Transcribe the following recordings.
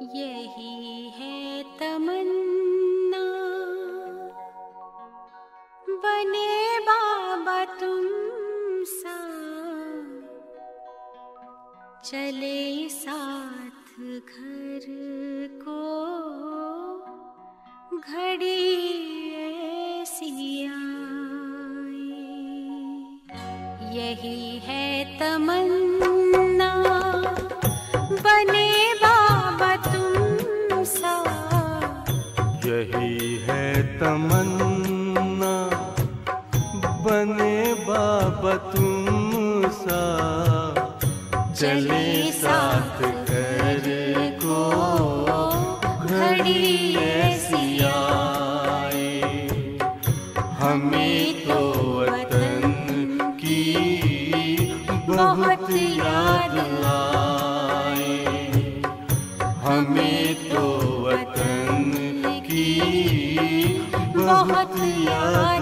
यही है तमन्ना बने बाबा तुम सा चले साथ घर को घड़ी सिया यही है तमन्ना बने यही है तमन्ना बने बाबा तुम सा चले साथ कर को घड़ी ऐसी आए हमें बहुत याद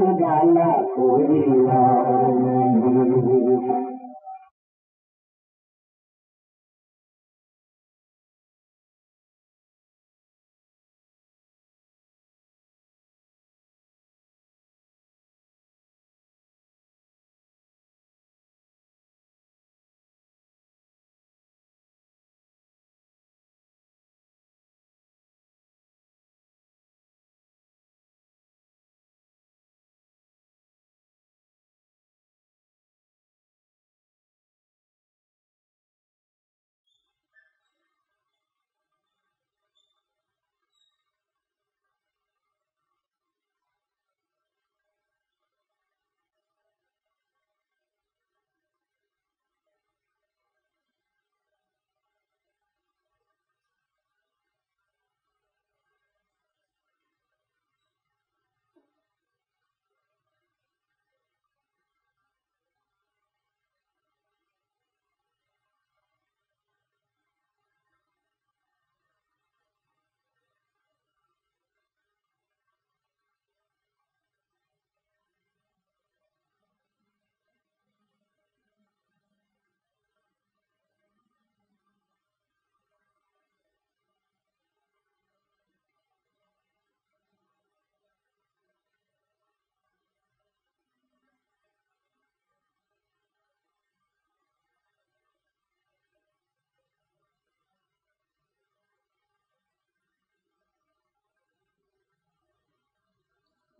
مدالا کوئي ها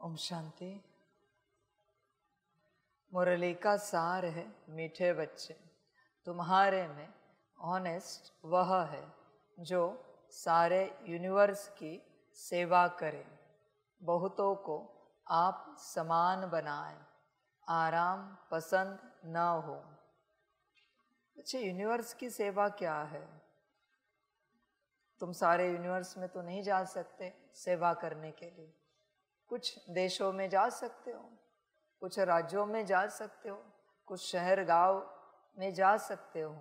ओम शांति मुरली का सार है मीठे बच्चे तुम्हारे में ऑनेस्ट वह है जो सारे यूनिवर्स की सेवा करे बहुतों को आप समान बनाए आराम पसंद न हो अच्छा यूनिवर्स की सेवा क्या है तुम सारे यूनिवर्स में तो नहीं जा सकते सेवा करने के लिए कुछ देशों में जा सकते हो कुछ राज्यों में जा सकते हो कुछ शहर गांव में जा सकते हो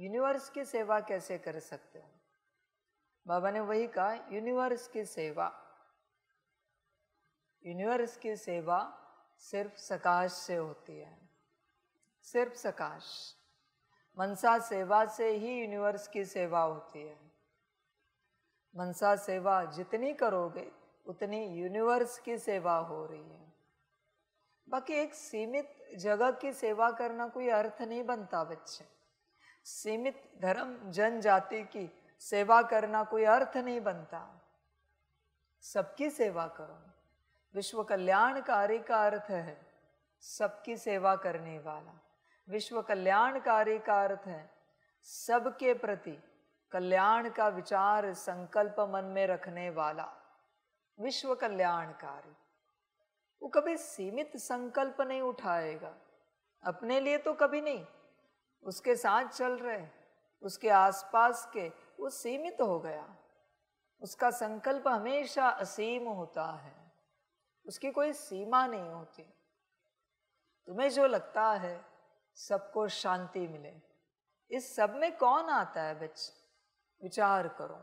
यूनिवर्स की सेवा कैसे कर सकते हो बाबा ने वही कहा यूनिवर्स की सेवा यूनिवर्स की सेवा सिर्फ सकाश से होती है सिर्फ सकाश मनसा सेवा से ही यूनिवर्स की सेवा होती है मनसा सेवा जितनी करोगे उतनी यूनिवर्स की सेवा हो रही है बाकी एक सीमित जगह की सेवा करना कोई अर्थ नहीं बनता बच्चे सीमित धर्म जनजाति की सेवा करना कोई अर्थ नहीं बनता सबकी सेवा करो विश्व कल्याणकारी का अर्थ है सबकी सेवा करने वाला विश्व कल्याणकारी का अर्थ है सबके प्रति कल्याण का विचार संकल्प मन में रखने वाला विश्व कल्याणकारी वो कभी सीमित संकल्प नहीं उठाएगा अपने लिए तो कभी नहीं उसके साथ चल रहे उसके आसपास के वो सीमित हो गया उसका संकल्प हमेशा असीम होता है उसकी कोई सीमा नहीं होती तुम्हें जो लगता है सबको शांति मिले इस सब में कौन आता है बच्चे विचार करो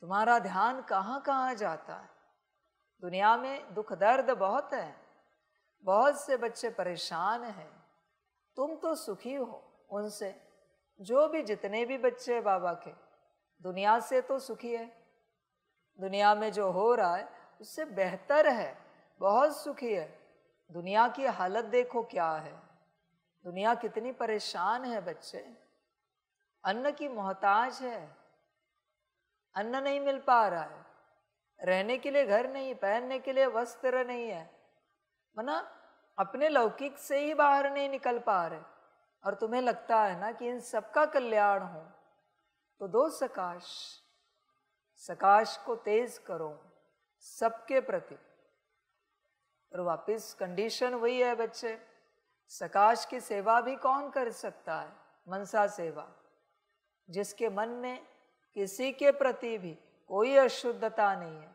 तुम्हारा ध्यान कहाँ कहाँ जाता है दुनिया में दुख दर्द बहुत है बहुत से बच्चे परेशान हैं तुम तो सुखी हो उनसे जो भी जितने भी बच्चे बाबा के दुनिया से तो सुखी है दुनिया में जो हो रहा है उससे बेहतर है बहुत सुखी है दुनिया की हालत देखो क्या है दुनिया कितनी परेशान है बच्चे अन्न की मोहताज है अन्न नहीं मिल पा रहा है रहने के लिए घर नहीं पहनने के लिए वस्त्र नहीं है मना अपने लौकिक से ही बाहर नहीं निकल पा रहे और तुम्हें लगता है ना कि इन सबका कल्याण हो तो दो सकाश सकाश को तेज करो सबके प्रति और वापस कंडीशन वही है बच्चे सकाश की सेवा भी कौन कर सकता है मनसा सेवा जिसके मन में किसी के प्रति भी कोई अशुद्धता नहीं है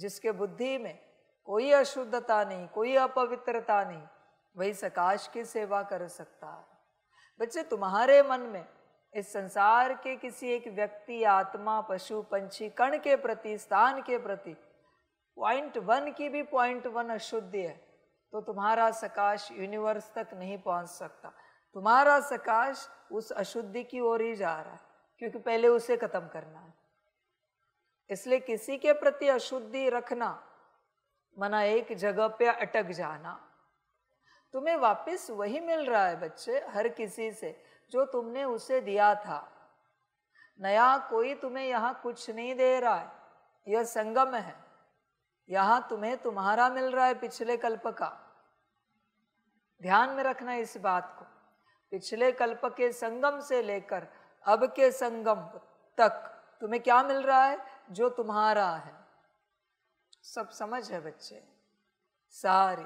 जिसके बुद्धि में कोई अशुद्धता नहीं कोई अपवित्रता नहीं वही सकाश की सेवा कर सकता है बच्चे तुम्हारे मन में इस संसार के किसी एक व्यक्ति आत्मा पशु पंछी कण के प्रति स्थान के प्रति पॉइंट वन की भी पॉइंट वन अशुद्धि है तो तुम्हारा सकाश यूनिवर्स तक नहीं पहुंच सकता तुम्हारा सकाश उस अशुद्धि की ओर ही जा रहा है क्योंकि पहले उसे खत्म करना है इसलिए किसी के प्रति अशुद्धि रखना मना एक जगह पे अटक जाना तुम्हें वापस वही मिल रहा है बच्चे हर किसी से जो तुमने उसे दिया था नया कोई तुम्हें यहाँ कुछ नहीं दे रहा है यह संगम है यहाँ तुम्हें तुम्हारा मिल रहा है पिछले कल्प का ध्यान में रखना इस बात को पिछले कल्प के संगम से लेकर अब के संगम तक तुम्हें क्या मिल रहा है जो तुम्हारा है सब समझ है बच्चे सारे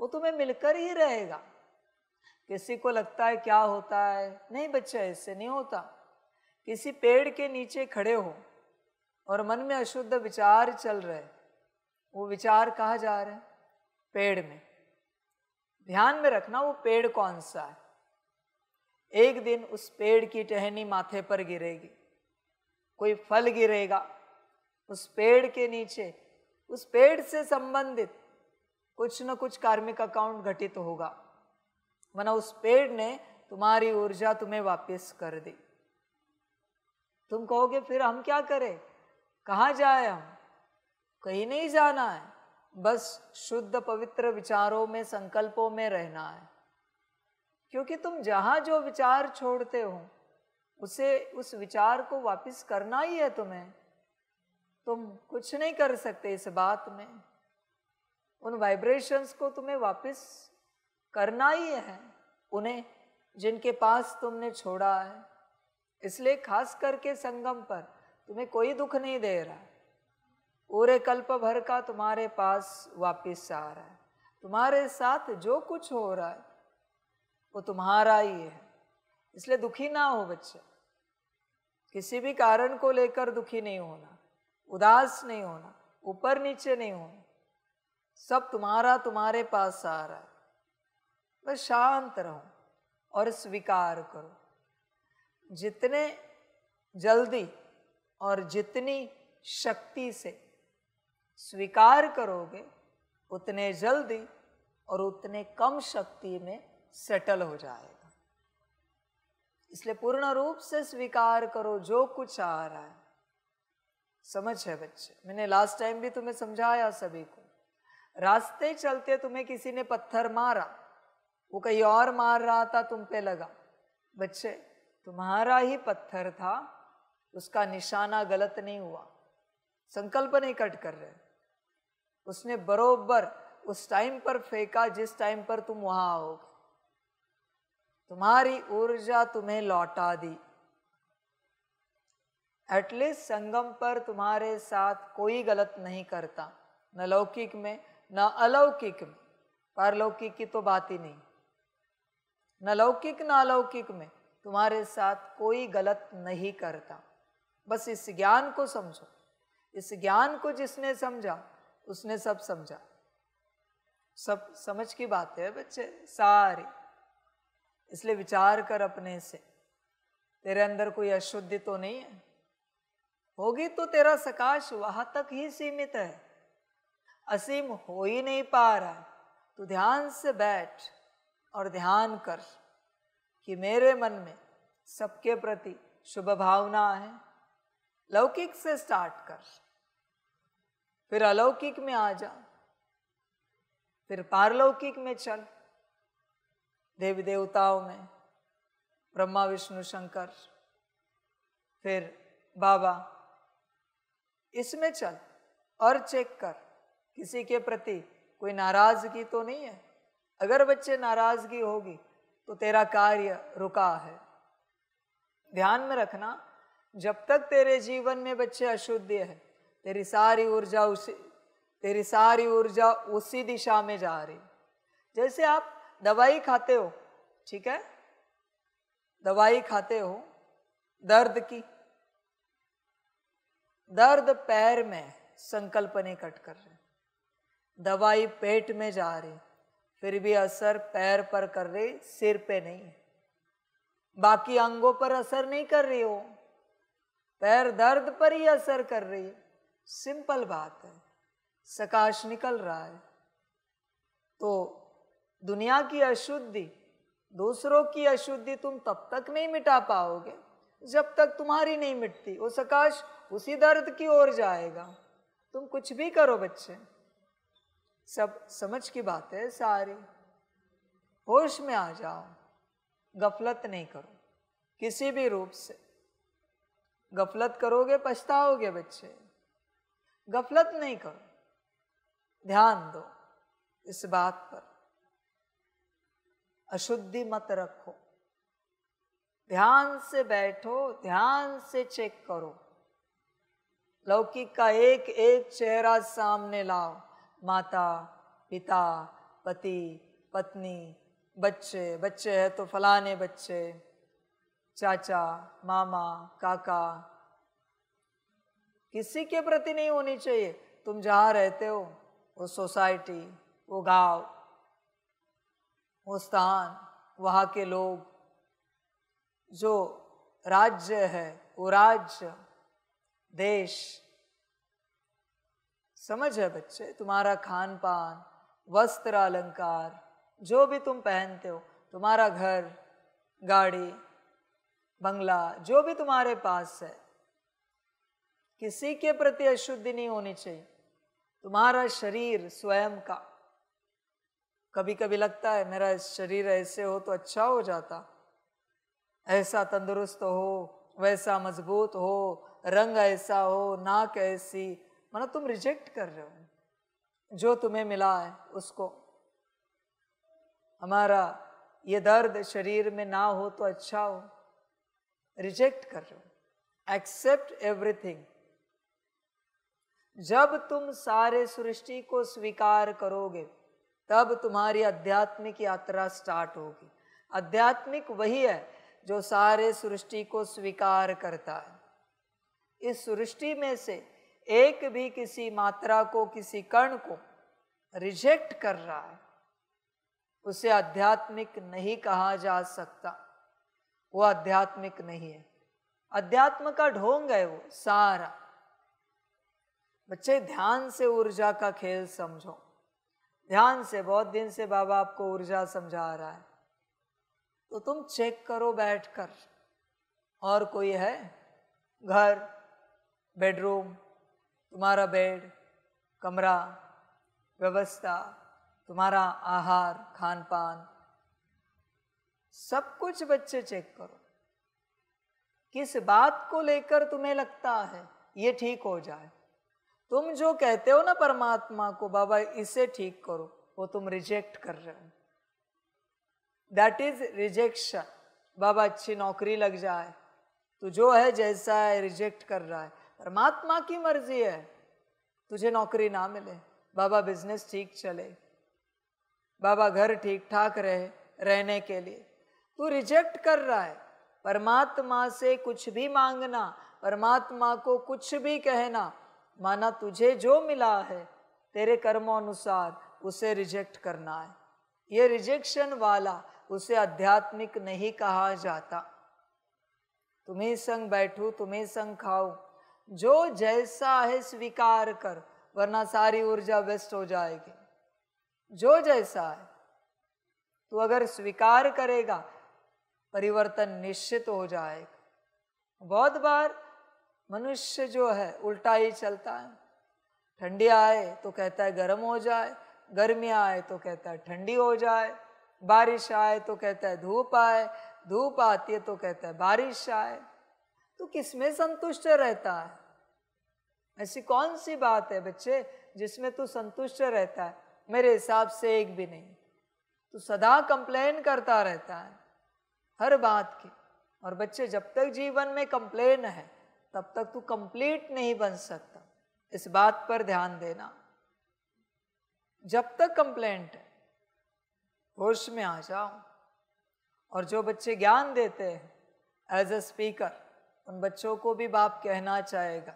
वो तुम्हें मिलकर ही रहेगा किसी को लगता है क्या होता है नहीं बच्चा ऐसे नहीं होता किसी पेड़ के नीचे खड़े हो और मन में अशुद्ध विचार चल रहे वो विचार कहाँ जा रहे हैं पेड़ में ध्यान में रखना वो पेड़ कौन सा है एक दिन उस पेड़ की टहनी माथे पर गिरेगी कोई फल गिरेगा उस पेड़ के नीचे उस पेड़ से संबंधित कुछ न कुछ कार्मिक अकाउंट घटित तो होगा मना उस पेड़ ने तुम्हारी ऊर्जा तुम्हें वापस कर दी तुम कहोगे फिर हम क्या करें कहाँ जाए हम कहीं नहीं जाना है बस शुद्ध पवित्र विचारों में संकल्पों में रहना है क्योंकि तुम जहाँ जो विचार छोड़ते हो उसे उस विचार को वापस करना ही है तुम्हें तुम कुछ नहीं कर सकते इस बात में उन वाइब्रेशंस को तुम्हें वापस करना ही है उन्हें जिनके पास तुमने छोड़ा है इसलिए खास करके संगम पर तुम्हें कोई दुख नहीं दे रहा पूरे कल्प भर का तुम्हारे पास वापस आ रहा है तुम्हारे साथ जो कुछ हो रहा है वो तुम्हारा ही है इसलिए दुखी ना हो बच्चे किसी भी कारण को लेकर दुखी नहीं होना उदास नहीं होना ऊपर नीचे नहीं होना सब तुम्हारा तुम्हारे पास आ रहा है बस शांत रहो और स्वीकार करो जितने जल्दी और जितनी शक्ति से स्वीकार करोगे उतने जल्दी और उतने कम शक्ति में सेटल हो जाएगा इसलिए पूर्ण रूप से स्वीकार करो जो कुछ आ रहा है समझ है बच्चे मैंने लास्ट टाइम भी तुम्हें समझाया सभी को रास्ते चलते तुम्हें किसी ने पत्थर मारा वो कहीं और मार रहा था तुम पे लगा बच्चे तुम्हारा ही पत्थर था उसका निशाना गलत नहीं हुआ संकल्प नहीं कट कर रहे उसने बरोबर उस टाइम पर फेंका जिस टाइम पर तुम वहां आओगे तुम्हारी ऊर्जा तुम्हें लौटा दी एटलीस्ट संगम पर तुम्हारे साथ कोई गलत नहीं करता न लौकिक में न अलौकिक में पारलौकिक की तो बात ही नहीं न लौकिक न अलौकिक में तुम्हारे साथ कोई गलत नहीं करता बस इस ज्ञान को समझो इस ज्ञान को जिसने समझा उसने सब समझा सब समझ की बात है बच्चे सारी इसलिए विचार कर अपने से तेरे अंदर कोई अशुद्धि तो नहीं है होगी तो तेरा सकाश वहां तक ही सीमित है असीम हो ही नहीं पा रहा तो ध्यान से बैठ और ध्यान कर कि मेरे मन में सबके प्रति शुभ भावना है लौकिक से स्टार्ट कर फिर अलौकिक में आ जा फिर पारलौकिक में चल देवी देवताओं में ब्रह्मा विष्णु शंकर फिर बाबा इसमें चल और चेक कर किसी के प्रति कोई नाराजगी तो नहीं है अगर बच्चे नाराजगी होगी तो तेरा कार्य रुका है ध्यान में रखना जब तक तेरे जीवन में बच्चे अशुद्ध है तेरी सारी ऊर्जा उसी तेरी सारी ऊर्जा उसी दिशा में जा रही जैसे आप दवाई खाते हो ठीक है दवाई खाते हो दर्द की दर्द पैर में संकल्पने कट कर रहे दवाई पेट में जा रही फिर भी असर पैर पर कर रही सिर पे नहीं है बाकी अंगों पर असर नहीं कर रही हो पैर दर्द पर ही असर कर रही है सिंपल बात है सकाश निकल रहा है तो दुनिया की अशुद्धि दूसरों की अशुद्धि तुम तब तक नहीं मिटा पाओगे जब तक तुम्हारी नहीं मिटती वो सकाश उसी दर्द की ओर जाएगा तुम कुछ भी करो बच्चे सब समझ की बात है सारी होश में आ जाओ गफलत नहीं करो किसी भी रूप से गफलत करोगे पछताओगे बच्चे गफलत नहीं करो ध्यान दो इस बात पर अशुद्धि मत रखो ध्यान से बैठो ध्यान से चेक करो लौकिक का एक एक चेहरा सामने लाओ माता पिता पति पत्नी बच्चे बच्चे है तो फलाने बच्चे चाचा मामा काका किसी के प्रति नहीं होनी चाहिए तुम जहाँ रहते हो वो सोसाइटी वो गांव मुस्तान वहाँ के लोग जो राज्य है वो राज्य देश समझ है बच्चे तुम्हारा खान पान वस्त्र अलंकार जो भी तुम पहनते हो तुम्हारा घर गाड़ी बंगला जो भी तुम्हारे पास है किसी के प्रति अशुद्धि नहीं होनी चाहिए तुम्हारा शरीर स्वयं का कभी कभी लगता है मेरा शरीर ऐसे हो तो अच्छा हो जाता ऐसा तंदुरुस्त हो वैसा मजबूत हो रंग ऐसा हो नाक ऐसी मतलब तुम रिजेक्ट कर रहे हो जो तुम्हें मिला है उसको हमारा ये दर्द शरीर में ना हो तो अच्छा हो रिजेक्ट कर रहे हो एक्सेप्ट एवरीथिंग जब तुम सारे सृष्टि को स्वीकार करोगे तब तुम्हारी आध्यात्मिक यात्रा स्टार्ट होगी आध्यात्मिक वही है जो सारे सृष्टि को स्वीकार करता है इस सृष्टि में से एक भी किसी मात्रा को किसी कण को रिजेक्ट कर रहा है उसे आध्यात्मिक नहीं कहा जा सकता वो आध्यात्मिक नहीं है अध्यात्म का ढोंग है वो सारा बच्चे ध्यान से ऊर्जा का खेल समझो ध्यान से बहुत दिन से बाबा आपको ऊर्जा समझा रहा है तो तुम चेक करो बैठकर और कोई है घर बेडरूम तुम्हारा बेड कमरा व्यवस्था तुम्हारा आहार खान पान सब कुछ बच्चे चेक करो किस बात को लेकर तुम्हें लगता है ये ठीक हो जाए तुम जो कहते हो ना परमात्मा को बाबा इसे ठीक करो वो तुम रिजेक्ट कर रहे हो दैट इज रिजेक्शन बाबा अच्छी नौकरी लग जाए तो जो है जैसा है रिजेक्ट कर रहा है परमात्मा की मर्जी है तुझे नौकरी ना मिले बाबा बिजनेस ठीक चले बाबा घर ठीक ठाक रहे रहने के लिए तू रिजेक्ट कर रहा है परमात्मा से कुछ भी मांगना परमात्मा को कुछ भी कहना माना तुझे जो मिला है तेरे कर्मों अनुसार उसे रिजेक्ट करना है ये रिजेक्शन वाला उसे आध्यात्मिक नहीं कहा जाता तुम्हें संग बैठू तुम्हें संग खाओ जो जैसा है स्वीकार कर वरना सारी ऊर्जा वेस्ट हो जाएगी जो जैसा है तू अगर स्वीकार करेगा परिवर्तन निश्चित हो जाएगा बहुत बार मनुष्य जो है उल्टा ही चलता है ठंडी आए तो कहता है गर्म हो जाए गर्मी आए तो कहता है ठंडी हो जाए बारिश आए तो कहता है धूप आए धूप आती है तो कहता है बारिश आए तो किसमें संतुष्ट रहता है ऐसी कौन सी बात है बच्चे जिसमें तू संतुष्ट रहता है मेरे हिसाब से एक भी नहीं तू सदा कंप्लेन करता रहता है हर बात की और बच्चे जब तक जीवन में कंप्लेन है तब तक तू कंप्लीट नहीं बन सकता इस बात पर ध्यान देना जब तक कंप्लेंट है होश में आ जाओ और जो बच्चे ज्ञान देते हैं एज ए स्पीकर उन बच्चों को भी बाप कहना चाहेगा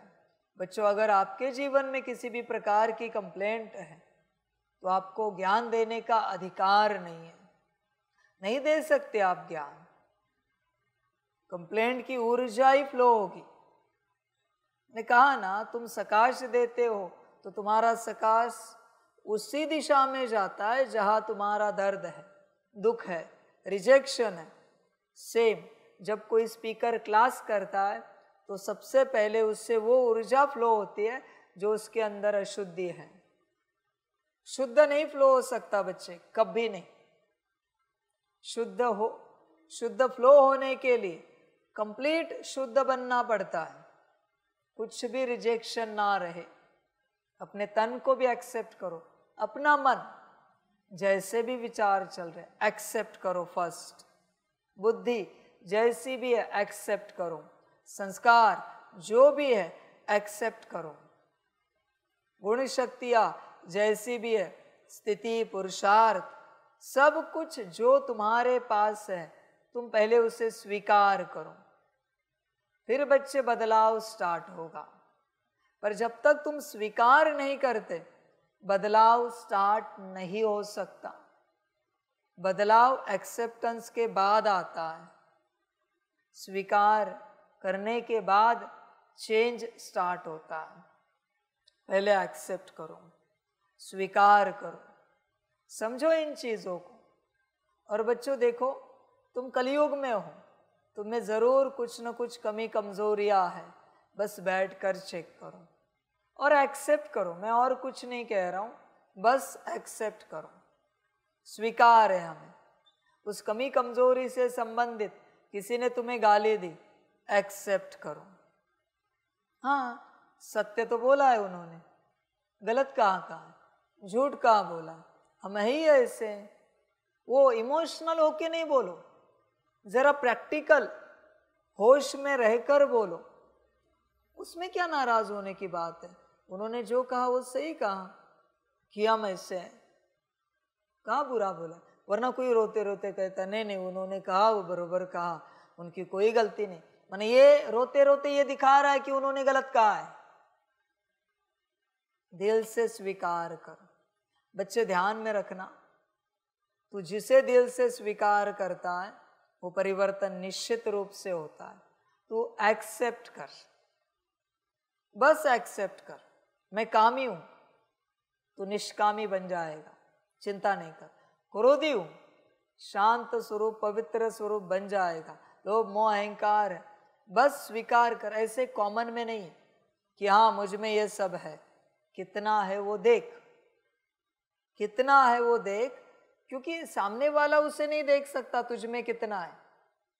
बच्चों अगर आपके जीवन में किसी भी प्रकार की कंप्लेंट है तो आपको ज्ञान देने का अधिकार नहीं है नहीं दे सकते आप ज्ञान कंप्लेंट की ऊर्जा ही फ्लो होगी ने कहा ना तुम सकाश देते हो तो तुम्हारा सकाश उसी दिशा में जाता है जहाँ तुम्हारा दर्द है दुख है रिजेक्शन है सेम जब कोई स्पीकर क्लास करता है तो सबसे पहले उससे वो ऊर्जा फ्लो होती है जो उसके अंदर अशुद्धि है शुद्ध नहीं फ्लो हो सकता बच्चे कभी नहीं शुद्ध हो शुद्ध फ्लो होने के लिए कंप्लीट शुद्ध बनना पड़ता है कुछ भी रिजेक्शन ना रहे अपने तन को भी एक्सेप्ट करो अपना मन जैसे भी विचार चल रहे एक्सेप्ट करो फर्स्ट बुद्धि जैसी भी है एक्सेप्ट करो संस्कार जो भी है एक्सेप्ट करो गुण शक्तियाँ जैसी भी है स्थिति पुरुषार्थ सब कुछ जो तुम्हारे पास है तुम पहले उसे स्वीकार करो फिर बच्चे बदलाव स्टार्ट होगा पर जब तक तुम स्वीकार नहीं करते बदलाव स्टार्ट नहीं हो सकता बदलाव एक्सेप्टेंस के बाद आता है स्वीकार करने के बाद चेंज स्टार्ट होता है पहले एक्सेप्ट करो स्वीकार करो समझो इन चीज़ों को और बच्चों देखो तुम कलयुग में हो तुम्हें ज़रूर कुछ ना कुछ कमी कमज़ोरियाँ है बस बैठ कर चेक करो और एक्सेप्ट करो मैं और कुछ नहीं कह रहा हूँ बस एक्सेप्ट करो स्वीकार है हमें उस कमी कमज़ोरी से संबंधित किसी ने तुम्हें गाली दी एक्सेप्ट करो हाँ सत्य तो बोला है उन्होंने गलत कहाँ कहा झूठ कहाँ बोला हम ही ऐसे वो इमोशनल होके नहीं बोलो ज़रा प्रैक्टिकल होश में रहकर बोलो उसमें क्या नाराज़ होने की बात है उन्होंने जो कहा वो सही कहा किया मैं इससे कहा बुरा बोला वरना कोई रोते रोते कहता नहीं नहीं उन्होंने कहा वो बरोबर कहा उनकी कोई गलती नहीं मैंने ये रोते रोते ये दिखा रहा है कि उन्होंने गलत कहा है दिल से स्वीकार करो बच्चे ध्यान में रखना तू जिसे दिल से स्वीकार करता है वो परिवर्तन निश्चित रूप से होता है तो एक्सेप्ट कर बस एक्सेप्ट कर मैं कामी हूं तो निष्कामी बन जाएगा चिंता नहीं कर क्रोधी हूं शांत स्वरूप पवित्र स्वरूप बन जाएगा लोभ मोह अहंकार है बस स्वीकार कर ऐसे कॉमन में नहीं कि हाँ मुझ में यह सब है कितना है वो देख कितना है वो देख क्योंकि सामने वाला उसे नहीं देख सकता तुझ में कितना है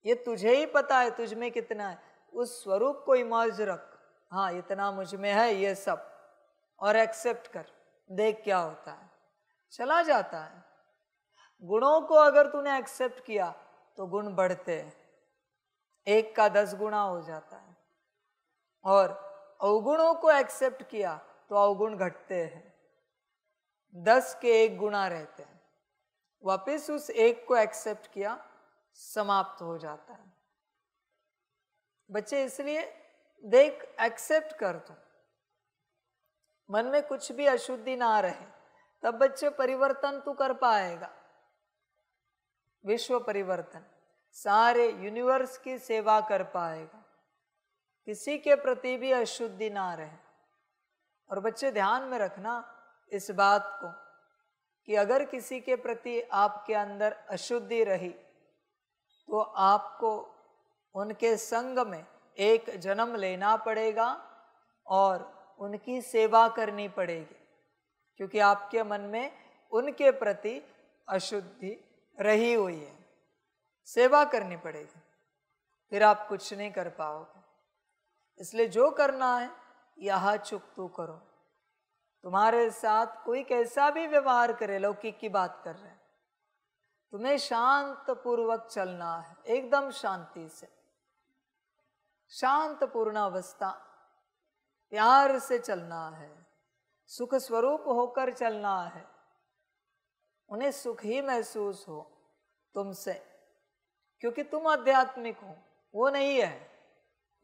ये तुझे ही पता है तुझ में कितना है उस स्वरूप को इमर्ज रख हाँ इतना मुझ में है ये सब और एक्सेप्ट कर देख क्या होता है चला जाता है गुणों को अगर तूने एक्सेप्ट किया तो गुण बढ़ते हैं एक का दस गुणा हो जाता है और अवगुणों को एक्सेप्ट किया तो अवगुण घटते हैं दस के एक गुणा रहते हैं वापस उस एक को एक्सेप्ट किया समाप्त हो जाता है बच्चे इसलिए देख एक्सेप्ट कर दो मन में कुछ भी अशुद्धि ना रहे तब बच्चे परिवर्तन तो कर पाएगा विश्व परिवर्तन सारे यूनिवर्स की सेवा कर पाएगा किसी के प्रति भी अशुद्धि ना रहे और बच्चे ध्यान में रखना इस बात को कि अगर किसी के प्रति आपके अंदर अशुद्धि रही तो आपको उनके संग में एक जन्म लेना पड़ेगा और उनकी सेवा करनी पड़ेगी क्योंकि आपके मन में उनके प्रति अशुद्धि रही हुई है सेवा करनी पड़ेगी फिर आप कुछ नहीं कर पाओगे इसलिए जो करना है यह चुक तू करो तुम्हारे साथ कोई कैसा भी व्यवहार करे लौकिक की बात कर रहे हैं तुम्हें शांत पूर्वक चलना है एकदम शांति से शांत पूर्ण अवस्था प्यार से चलना है सुख स्वरूप होकर चलना है उन्हें सुख ही महसूस हो तुमसे क्योंकि तुम आध्यात्मिक हो वो नहीं है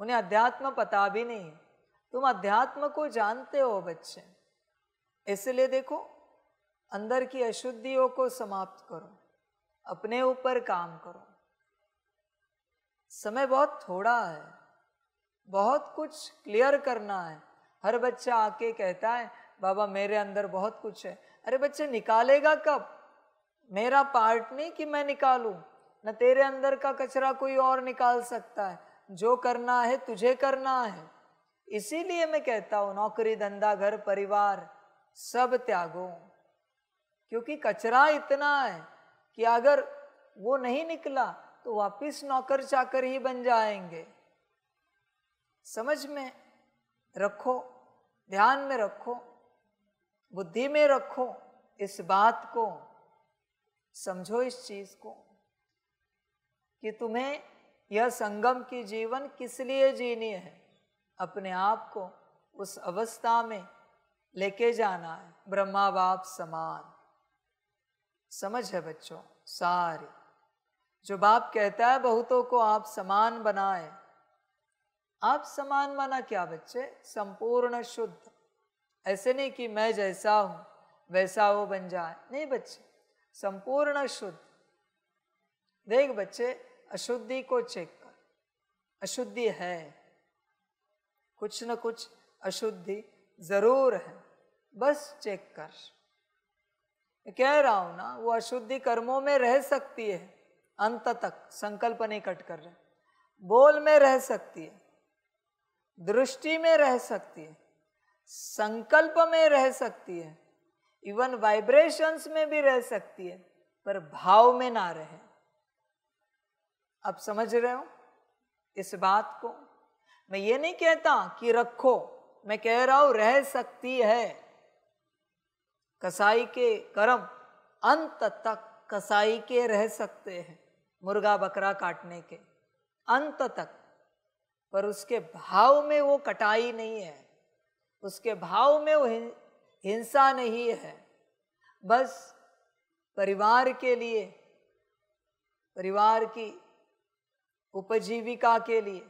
उन्हें अध्यात्म पता भी नहीं तुम अध्यात्म को जानते हो बच्चे इसलिए देखो अंदर की अशुद्धियों को समाप्त करो अपने ऊपर काम करो समय बहुत थोड़ा है बहुत कुछ क्लियर करना है हर बच्चा आके कहता है बाबा मेरे अंदर बहुत कुछ है अरे बच्चे निकालेगा कब मेरा पार्ट नहीं कि मैं निकालूं न तेरे अंदर का कचरा कोई और निकाल सकता है जो करना है तुझे करना है इसीलिए मैं कहता हूँ नौकरी धंधा घर परिवार सब त्यागो क्योंकि कचरा इतना है कि अगर वो नहीं निकला तो वापिस नौकर चाकर ही बन जाएंगे समझ में रखो ध्यान में रखो बुद्धि में रखो इस बात को समझो इस चीज को कि तुम्हें यह संगम की जीवन किस लिए जीनी है अपने आप को उस अवस्था में लेके जाना है ब्रह्मा बाप समान समझ है बच्चों सारी जो बाप कहता है बहुतों को आप समान बनाए आप समान माना क्या बच्चे संपूर्ण शुद्ध ऐसे नहीं कि मैं जैसा हूं वैसा वो बन जाए नहीं बच्चे संपूर्ण शुद्ध देख बच्चे अशुद्धि को चेक कर अशुद्धि है कुछ न कुछ अशुद्धि ज़रूर है बस चेक कर कह रहा हूं ना वो अशुद्धि कर्मों में रह सकती है अंत तक संकल्प नहीं कट कर रहे बोल में रह सकती है दृष्टि में रह सकती है संकल्प में रह सकती है इवन वाइब्रेशंस में भी रह सकती है पर भाव में ना रहे आप समझ रहे हो इस बात को मैं ये नहीं कहता कि रखो मैं कह रहा हूं रह सकती है कसाई के कर्म अंत तक कसाई के रह सकते हैं मुर्गा बकरा काटने के अंत तक पर उसके भाव में वो कटाई नहीं है उसके भाव में वो हिंसा नहीं है बस परिवार के लिए परिवार की उपजीविका के लिए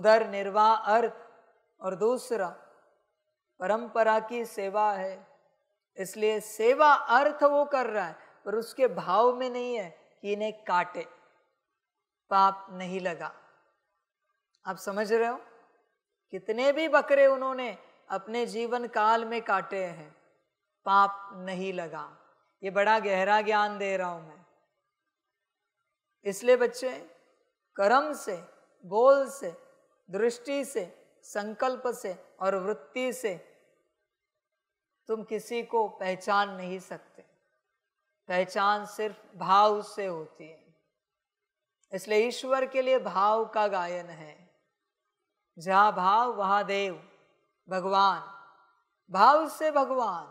उधर निर्वाह अर्थ और दूसरा परंपरा की सेवा है इसलिए सेवा अर्थ वो कर रहा है पर उसके भाव में नहीं है कि इन्हें काटे पाप नहीं लगा आप समझ रहे हो कितने भी बकरे उन्होंने अपने जीवन काल में काटे हैं पाप नहीं लगा ये बड़ा गहरा ज्ञान दे रहा हूं मैं इसलिए बच्चे कर्म से बोल से दृष्टि से संकल्प से और वृत्ति से तुम किसी को पहचान नहीं सकते पहचान सिर्फ भाव से होती है इसलिए ईश्वर के लिए भाव का गायन है जहा भाव वहां देव भगवान भाव से भगवान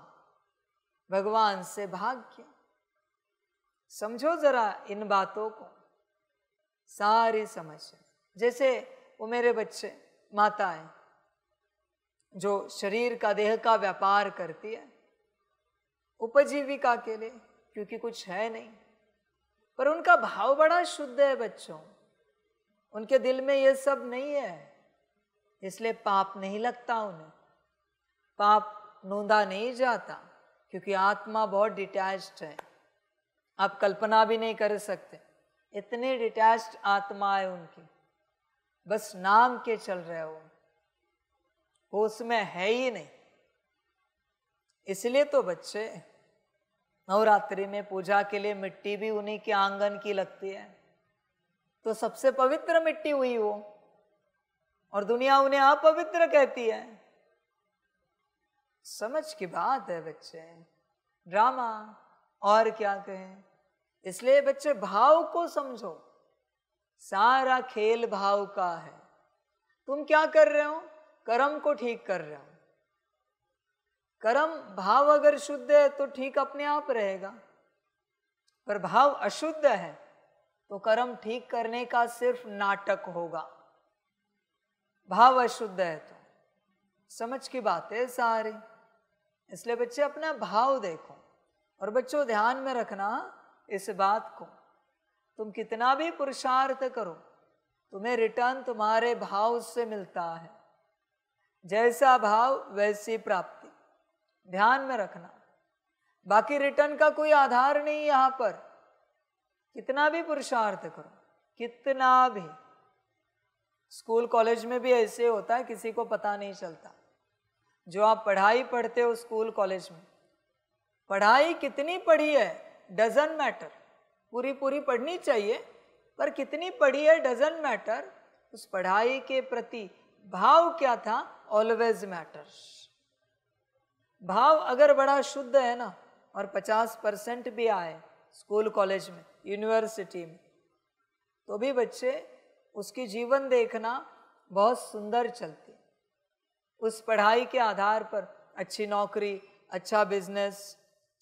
भगवान से भाग्य समझो जरा इन बातों को सारी समझ जैसे वो मेरे बच्चे माताएं जो शरीर का देह का व्यापार करती है उपजीविका के लिए क्योंकि कुछ है नहीं पर उनका भाव बड़ा शुद्ध है बच्चों उनके दिल में यह सब नहीं है इसलिए पाप नहीं लगता उन्हें पाप नोंदा नहीं जाता क्योंकि आत्मा बहुत डिटैच्ड है आप कल्पना भी नहीं कर सकते इतने डिटैच्ड आत्मा है उनकी बस नाम के चल रहे हो वो उसमें है ही नहीं इसलिए तो बच्चे नवरात्रि में पूजा के लिए मिट्टी भी उन्हीं के आंगन की लगती है तो सबसे पवित्र मिट्टी हुई वो और दुनिया उन्हें अपवित्र कहती है समझ की बात है बच्चे ड्रामा और क्या कहें इसलिए बच्चे भाव को समझो सारा खेल भाव का है तुम क्या कर रहे हो कर्म को ठीक कर रहे हो कर्म भाव अगर शुद्ध है तो ठीक अपने आप रहेगा पर भाव अशुद्ध है तो कर्म ठीक करने का सिर्फ नाटक होगा भाव अशुद्ध है तो समझ की बात है सारी इसलिए बच्चे अपना भाव देखो और बच्चों ध्यान में रखना इस बात को तुम कितना भी पुरुषार्थ करो तुम्हें रिटर्न तुम्हारे भाव से मिलता है जैसा भाव वैसी प्राप्ति ध्यान में रखना बाकी रिटर्न का कोई आधार नहीं यहां पर कितना भी पुरुषार्थ करो कितना भी स्कूल कॉलेज में भी ऐसे होता है किसी को पता नहीं चलता जो आप पढ़ाई पढ़ते हो स्कूल कॉलेज में पढ़ाई कितनी पढ़ी है डजन मैटर पूरी पूरी पढ़नी चाहिए पर कितनी पढ़ी है डजेंट मैटर उस पढ़ाई के प्रति भाव क्या था ऑलवेज मैटर्स भाव अगर बड़ा शुद्ध है ना और 50 परसेंट भी आए स्कूल कॉलेज में यूनिवर्सिटी में तो भी बच्चे उसकी जीवन देखना बहुत सुंदर चलती उस पढ़ाई के आधार पर अच्छी नौकरी अच्छा बिजनेस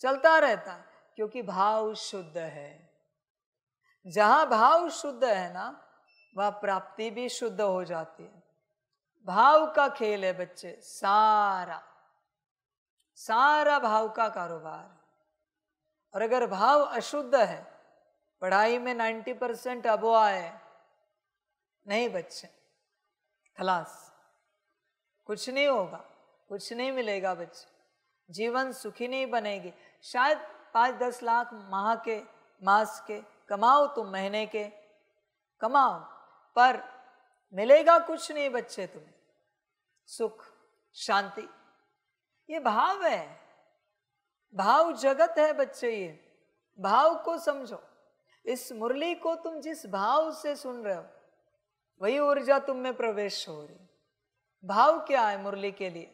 चलता रहता क्योंकि भाव शुद्ध है जहाँ भाव शुद्ध है ना वह प्राप्ति भी शुद्ध हो जाती है भाव का खेल है बच्चे सारा सारा भाव का कारोबार और अगर भाव अशुद्ध है पढ़ाई में नाइन्टी परसेंट अबो आए नहीं बच्चे खलास कुछ नहीं होगा कुछ नहीं मिलेगा बच्चे जीवन सुखी नहीं बनेगी शायद पाँच दस लाख माह के मास के कमाओ तुम महीने के कमाओ पर मिलेगा कुछ नहीं बच्चे तुम्हें सुख शांति ये भाव है भाव जगत है बच्चे ये भाव को समझो इस मुरली को तुम जिस भाव से सुन रहे हो वही ऊर्जा तुम में प्रवेश हो रही भाव क्या है मुरली के लिए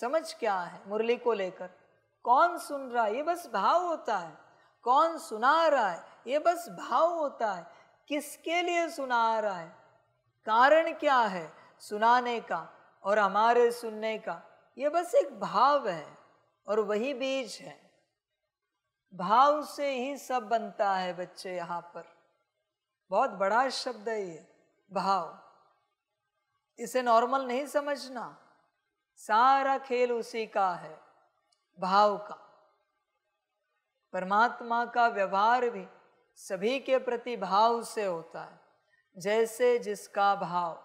समझ क्या है मुरली को लेकर कौन सुन रहा है ये बस भाव होता है कौन सुना रहा है ये बस भाव होता है किसके लिए सुना रहा है कारण क्या है सुनाने का और हमारे सुनने का ये बस एक भाव है और वही बीज है भाव से ही सब बनता है बच्चे यहाँ पर बहुत बड़ा शब्द है ये भाव इसे नॉर्मल नहीं समझना सारा खेल उसी का है भाव का परमात्मा का व्यवहार भी सभी के प्रति भाव से होता है जैसे जिसका भाव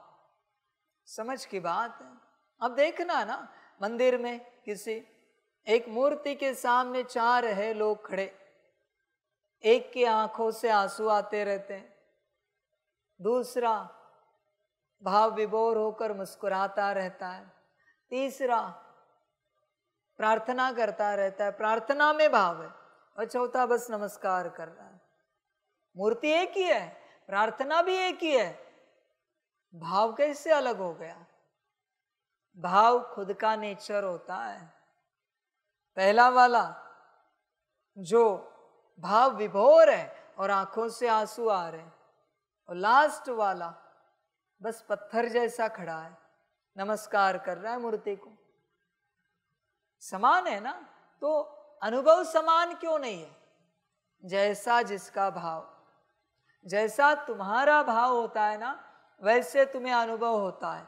समझ की बात है अब देखना ना मंदिर में किसी एक मूर्ति के सामने चार है लोग खड़े एक की आंखों से आंसू आते रहते हैं दूसरा भाव विभोर होकर मुस्कुराता रहता है तीसरा प्रार्थना करता रहता है प्रार्थना में भाव है और चौथा बस नमस्कार कर रहा है मूर्ति एक ही है प्रार्थना भी एक ही है भाव कैसे अलग हो गया भाव खुद का नेचर होता है पहला वाला जो भाव विभोर है और आंखों से आंसू आ रहे हैं और लास्ट वाला बस पत्थर जैसा खड़ा है नमस्कार कर रहा है मूर्ति को समान है ना तो अनुभव समान क्यों नहीं है जैसा जिसका भाव जैसा तुम्हारा भाव होता है ना वैसे तुम्हें अनुभव होता है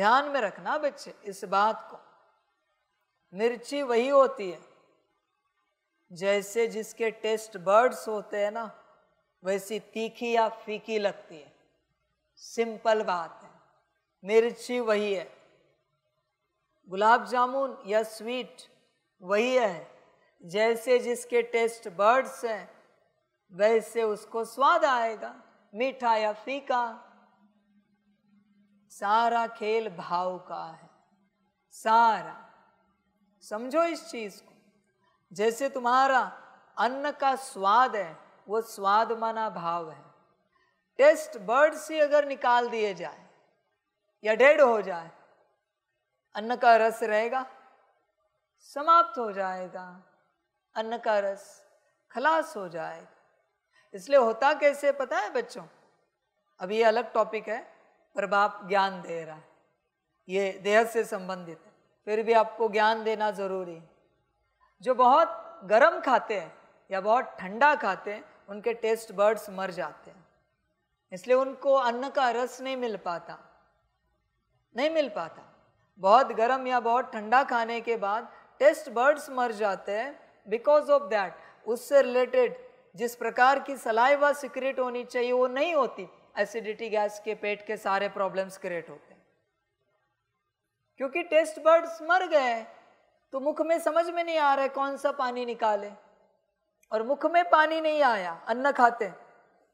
ध्यान में रखना बच्चे इस बात को मिर्ची वही होती है जैसे जिसके टेस्ट बर्ड्स होते हैं ना वैसी तीखी या फीकी लगती है सिंपल बात है मिर्ची वही है गुलाब जामुन या स्वीट वही है जैसे जिसके टेस्ट बर्ड्स हैं वैसे उसको स्वाद आएगा मीठा या फीका सारा खेल भाव का है सारा समझो इस चीज को जैसे तुम्हारा अन्न का स्वाद है वो स्वाद माना भाव है टेस्ट बर्ड्स ही अगर निकाल दिए जाए या डेड हो जाए अन्न का रस रहेगा समाप्त हो जाएगा अन्न का रस खलास हो जाए इसलिए होता कैसे पता है बच्चों अब ये अलग टॉपिक है पर बाप ज्ञान दे रहा है ये देह से संबंधित है फिर भी आपको ज्ञान देना ज़रूरी है जो बहुत गर्म खाते हैं या बहुत ठंडा खाते हैं उनके टेस्ट बर्ड्स मर जाते हैं इसलिए उनको अन्न का रस नहीं मिल पाता नहीं मिल पाता बहुत गर्म या बहुत ठंडा खाने के बाद टेस्ट बर्ड्स मर जाते हैं बिकॉज ऑफ दैट उससे रिलेटेड जिस प्रकार की सलाइवा सिक्रेट होनी चाहिए वो नहीं होती एसिडिटी गैस के पेट के सारे प्रॉब्लम्स क्रिएट होते हैं क्योंकि टेस्ट बर्ड्स मर गए तो मुख में समझ में नहीं आ रहा है कौन सा पानी निकाले और मुख में पानी नहीं आया अन्न खाते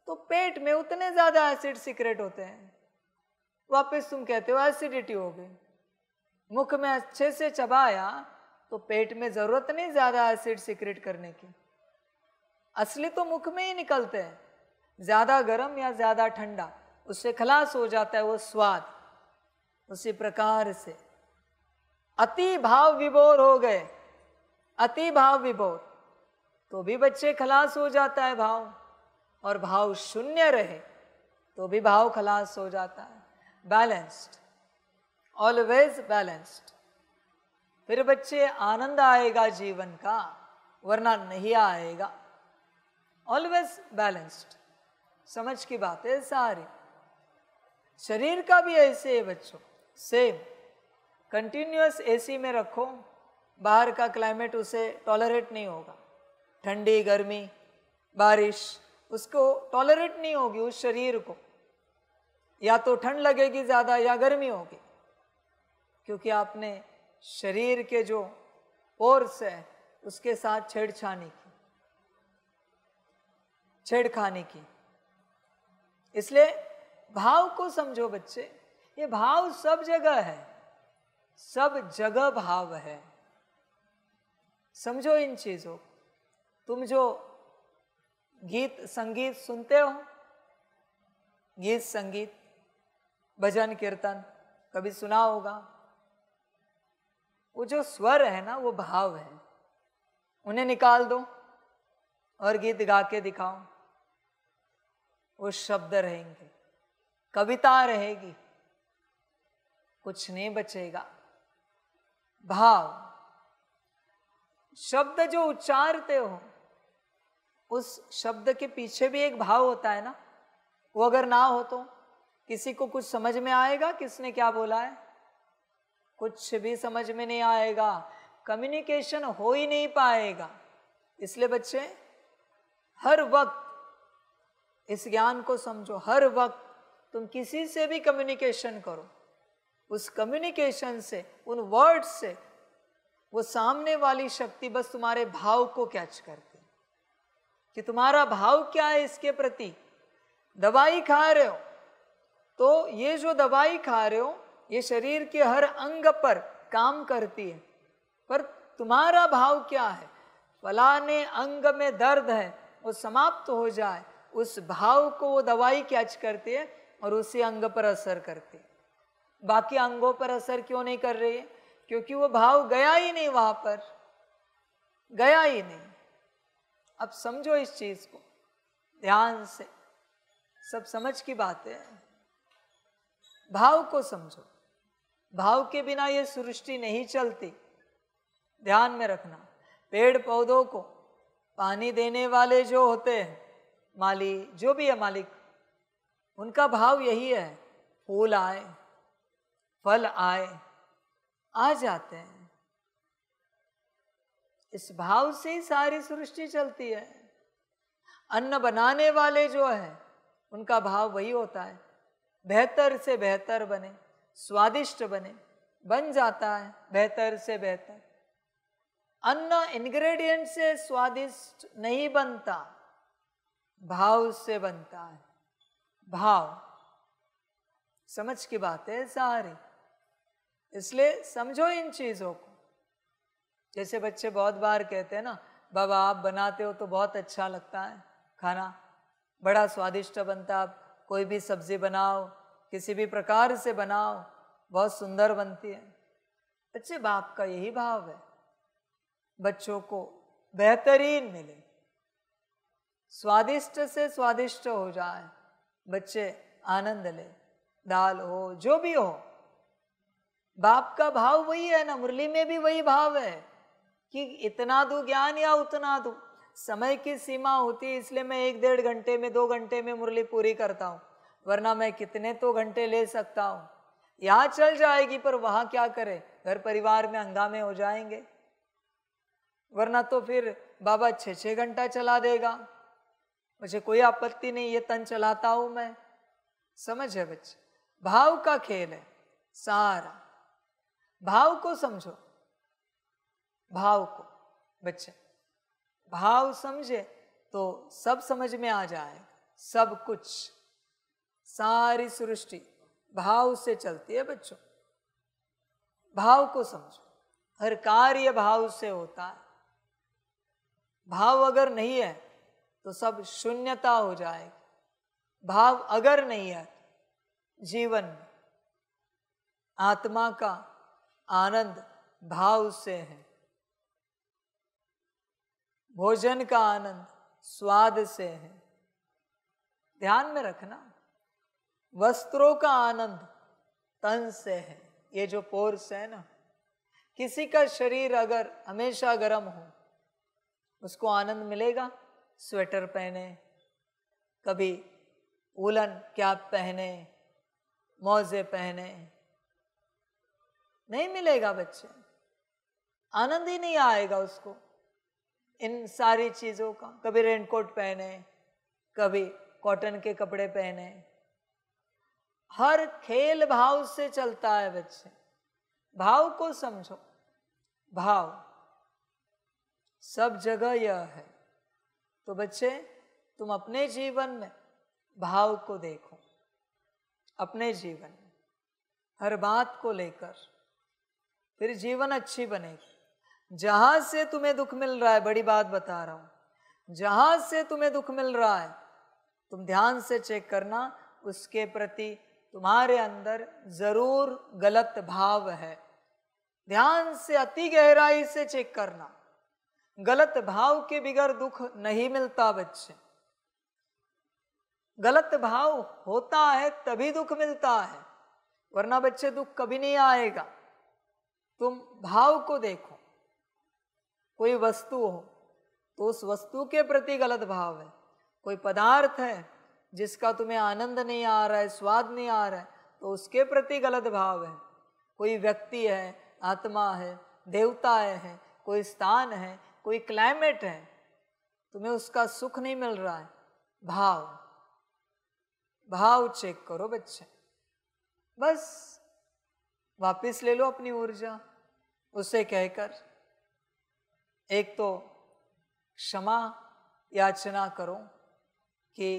तो पेट में उतने ज़्यादा एसिड सिक्रेट होते हैं वापस तुम कहते हो एसिडिटी हो गई मुख में अच्छे से चबाया तो पेट में ज़रूरत नहीं ज़्यादा एसिड सिक्रेट करने की असली तो मुख में ही निकलते हैं ज़्यादा गर्म या ज़्यादा ठंडा उससे खलास हो जाता है वो स्वाद उसी प्रकार से अति भाव विभोर हो गए अति भाव विभोर तो भी बच्चे खलास हो जाता है भाव और भाव शून्य रहे तो भी भाव खलास हो जाता है बैलेंस्ड ऑलवेज बैलेंस्ड मेरे बच्चे आनंद आएगा जीवन का वरना नहीं आएगा ऑलवेज बैलेंस्ड समझ की बात है सारी शरीर का भी ऐसे है बच्चों सेम कंटिन्यूस एसी में रखो बाहर का क्लाइमेट उसे टॉलरेट नहीं होगा ठंडी गर्मी बारिश उसको टॉलरेट नहीं होगी उस शरीर को या तो ठंड लगेगी ज़्यादा या गर्मी होगी क्योंकि आपने शरीर के जो पोर्स है उसके साथ छेड़छानी की छेड़खानी की इसलिए भाव को समझो बच्चे ये भाव सब जगह है सब जगह भाव है समझो इन चीजों तुम जो गीत संगीत सुनते हो गीत संगीत भजन कीर्तन कभी सुना होगा वो जो स्वर है ना वो भाव है उन्हें निकाल दो और गीत गा के दिखाओ वो शब्द रहेंगे कविता रहेगी कुछ नहीं बचेगा भाव शब्द जो उच्चारते हो उस शब्द के पीछे भी एक भाव होता है ना वो अगर ना हो तो किसी को कुछ समझ में आएगा किसने क्या बोला है कुछ भी समझ में नहीं आएगा कम्युनिकेशन हो ही नहीं पाएगा इसलिए बच्चे हर वक्त इस ज्ञान को समझो हर वक्त तुम किसी से भी कम्युनिकेशन करो उस कम्युनिकेशन से उन वर्ड से वो सामने वाली शक्ति बस तुम्हारे भाव को कैच करती कि तुम्हारा भाव क्या है इसके प्रति दवाई खा रहे हो तो ये जो दवाई खा रहे हो ये शरीर के हर अंग पर काम करती है पर तुम्हारा भाव क्या है फलाने अंग में दर्द है वो समाप्त तो हो जाए उस भाव को वो दवाई कैच करती है और उसी अंग पर असर करती है बाकी अंगों पर असर क्यों नहीं कर रही है क्योंकि वो भाव गया ही नहीं वहां पर गया ही नहीं अब समझो इस चीज को ध्यान से सब समझ की बात है भाव को समझो भाव के बिना ये सृष्टि नहीं चलती ध्यान में रखना पेड़ पौधों को पानी देने वाले जो होते हैं माली जो भी है मालिक उनका भाव यही है फूल आए फल आए आ जाते हैं इस भाव से ही सारी सृष्टि चलती है अन्न बनाने वाले जो है उनका भाव वही होता है बेहतर से बेहतर बने स्वादिष्ट बने बन जाता है बेहतर से बेहतर अन्न इंग्रेडिएंट से स्वादिष्ट नहीं बनता भाव से बनता है भाव समझ की बात है सारी इसलिए समझो इन चीज़ों को जैसे बच्चे बहुत बार कहते हैं ना बाबा आप बनाते हो तो बहुत अच्छा लगता है खाना बड़ा स्वादिष्ट बनता आप कोई भी सब्जी बनाओ किसी भी प्रकार से बनाओ बहुत सुंदर बनती है अच्छे बाप का यही भाव है बच्चों को बेहतरीन मिले स्वादिष्ट से स्वादिष्ट हो जाए बच्चे आनंद ले दाल हो जो भी हो बाप का भाव वही है ना मुरली में भी वही भाव है कि इतना दू ज्ञान या उतना दू समय की सीमा होती है इसलिए मैं एक डेढ़ घंटे में दो घंटे में मुरली पूरी करता हूं वरना मैं कितने तो घंटे ले सकता हूँ यहाँ चल जाएगी पर वहाँ क्या करे घर परिवार में हंगामे हो जाएंगे वरना तो फिर बाबा छः छः घंटा चला देगा मुझे कोई आपत्ति नहीं ये तन चलाता हूँ मैं समझ है बच्चे भाव का खेल है सारा भाव को समझो भाव को बच्चे भाव समझे तो सब समझ में आ जाएगा सब कुछ सारी सृष्टि भाव से चलती है बच्चों भाव को समझो हर कार्य भाव से होता है भाव अगर नहीं है तो सब शून्यता हो जाएगी भाव अगर नहीं है जीवन में आत्मा का आनंद भाव से है भोजन का आनंद स्वाद से है ध्यान में रखना वस्त्रों का आनंद तन से है ये जो पोर्स है ना किसी का शरीर अगर हमेशा गर्म हो उसको आनंद मिलेगा स्वेटर पहने कभी उलन कैप पहने मोजे पहने नहीं मिलेगा बच्चे आनंद ही नहीं आएगा उसको इन सारी चीज़ों का कभी रेनकोट पहने कभी कॉटन के कपड़े पहने हर खेल भाव से चलता है बच्चे भाव को समझो भाव सब जगह यह है तो बच्चे तुम अपने जीवन में भाव को देखो अपने जीवन में हर बात को लेकर फिर जीवन अच्छी बनेगी जहां से तुम्हें दुख मिल रहा है बड़ी बात बता रहा हूं जहां से तुम्हें दुख मिल रहा है तुम ध्यान से चेक करना उसके प्रति तुम्हारे अंदर जरूर गलत भाव है ध्यान से अति गहराई से चेक करना गलत भाव के बिगर दुख नहीं मिलता बच्चे गलत भाव होता है तभी दुख मिलता है वरना बच्चे दुख कभी नहीं आएगा तुम भाव को देखो कोई वस्तु हो तो उस वस्तु के प्रति गलत भाव है कोई पदार्थ है जिसका तुम्हें आनंद नहीं आ रहा है स्वाद नहीं आ रहा है तो उसके प्रति गलत भाव है कोई व्यक्ति है आत्मा है देवता है कोई स्थान है कोई क्लाइमेट है तुम्हें उसका सुख नहीं मिल रहा है भाव भाव चेक करो बच्चे बस वापस ले लो अपनी ऊर्जा उसे कहकर एक तो क्षमा याचना करो कि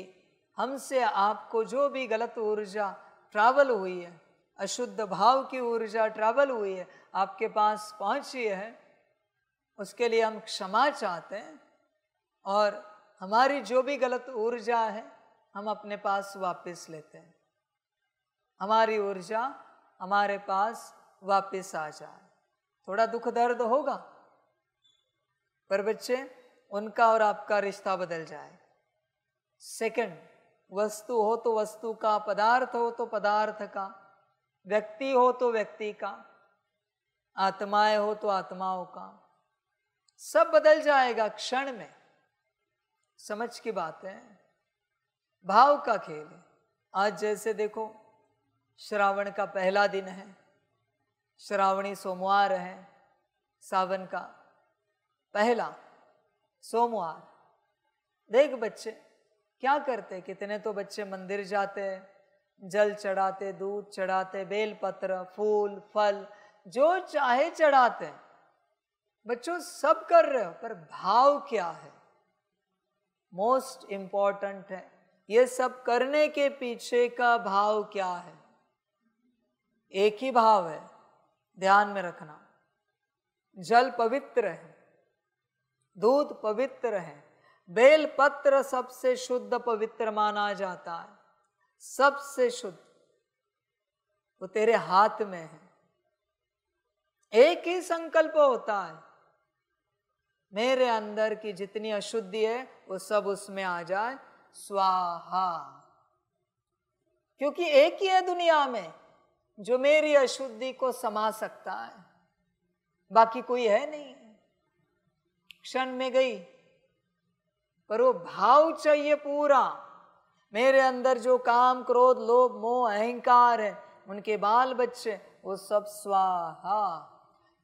हमसे आपको जो भी गलत ऊर्जा ट्रैवल हुई है अशुद्ध भाव की ऊर्जा ट्रैवल हुई है आपके पास पहुंची है उसके लिए हम क्षमा चाहते हैं और हमारी जो भी गलत ऊर्जा है हम अपने पास वापस लेते हैं हमारी ऊर्जा हमारे पास वापस आ जाए थोड़ा दुख दर्द होगा पर बच्चे उनका और आपका रिश्ता बदल जाए सेकंड वस्तु हो तो वस्तु का पदार्थ हो तो पदार्थ का व्यक्ति हो तो व्यक्ति का आत्माएं हो तो आत्माओं का सब बदल जाएगा क्षण में समझ की बात है भाव का खेल है आज जैसे देखो श्रावण का पहला दिन है श्रावणी सोमवार है सावन का पहला सोमवार देख बच्चे क्या करते कितने तो बच्चे मंदिर जाते जल चढ़ाते दूध चढ़ाते बेलपत्र फूल फल जो चाहे चढ़ाते बच्चों सब कर रहे हो पर भाव क्या है मोस्ट इंपॉर्टेंट है ये सब करने के पीछे का भाव क्या है एक ही भाव है ध्यान में रखना जल पवित्र है दूध पवित्र है बेलपत्र सबसे शुद्ध पवित्र माना जाता है सबसे शुद्ध वो तेरे हाथ में है एक ही संकल्प होता है मेरे अंदर की जितनी अशुद्धि है वो सब उसमें आ जाए स्वाहा क्योंकि एक ही है दुनिया में जो मेरी अशुद्धि को समा सकता है बाकी कोई है नहीं क्षण में गई पर वो भाव चाहिए पूरा मेरे अंदर जो काम क्रोध लोभ मोह अहंकार है उनके बाल बच्चे वो सब स्वाहा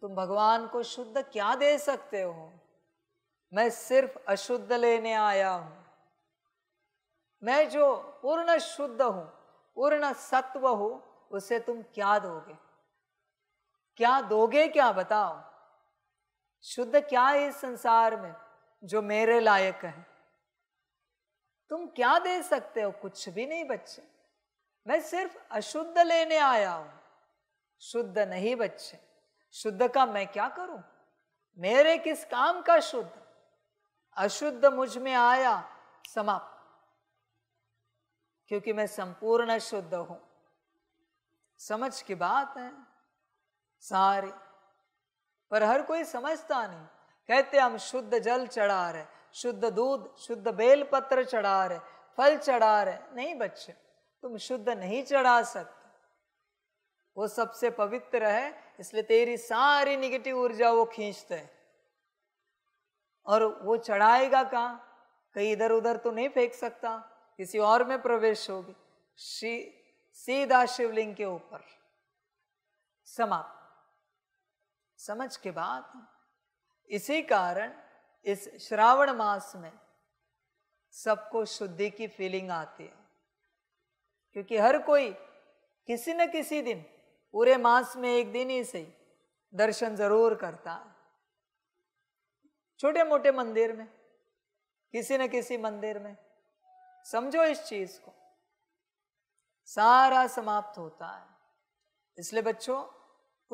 तुम भगवान को शुद्ध क्या दे सकते हो मैं सिर्फ अशुद्ध लेने आया हूं मैं जो पूर्ण शुद्ध हूं पूर्ण सत्व हूं उसे तुम क्या दोगे क्या दोगे क्या बताओ शुद्ध क्या है इस संसार में जो मेरे लायक है तुम क्या दे सकते हो कुछ भी नहीं बच्चे मैं सिर्फ अशुद्ध लेने आया हूं शुद्ध नहीं बच्चे शुद्ध का मैं क्या करूं मेरे किस काम का शुद्ध अशुद्ध मुझ में आया समाप्त क्योंकि मैं संपूर्ण शुद्ध हूं समझ की बात है सारी पर हर कोई समझता नहीं कहते हम शुद्ध जल चढ़ा रहे शुद्ध दूध शुद्ध बेलपत्र चढ़ा रहे फल चढ़ा रहे नहीं बच्चे तुम शुद्ध नहीं चढ़ा सकते वो सबसे पवित्र है इसलिए तेरी सारी निगेटिव ऊर्जा वो खींचते है और वो चढ़ाएगा कहाँ कहीं इधर उधर तो नहीं फेंक सकता किसी और में प्रवेश होगी सीधा शिवलिंग के ऊपर समाप्त समझ के बाद इसी कारण इस श्रावण मास में सबको शुद्धि की फीलिंग आती है क्योंकि हर कोई किसी न किसी दिन पूरे मास में एक दिन ही सही दर्शन जरूर करता है छोटे मोटे मंदिर में किसी न किसी मंदिर में समझो इस चीज को सारा समाप्त होता है इसलिए बच्चों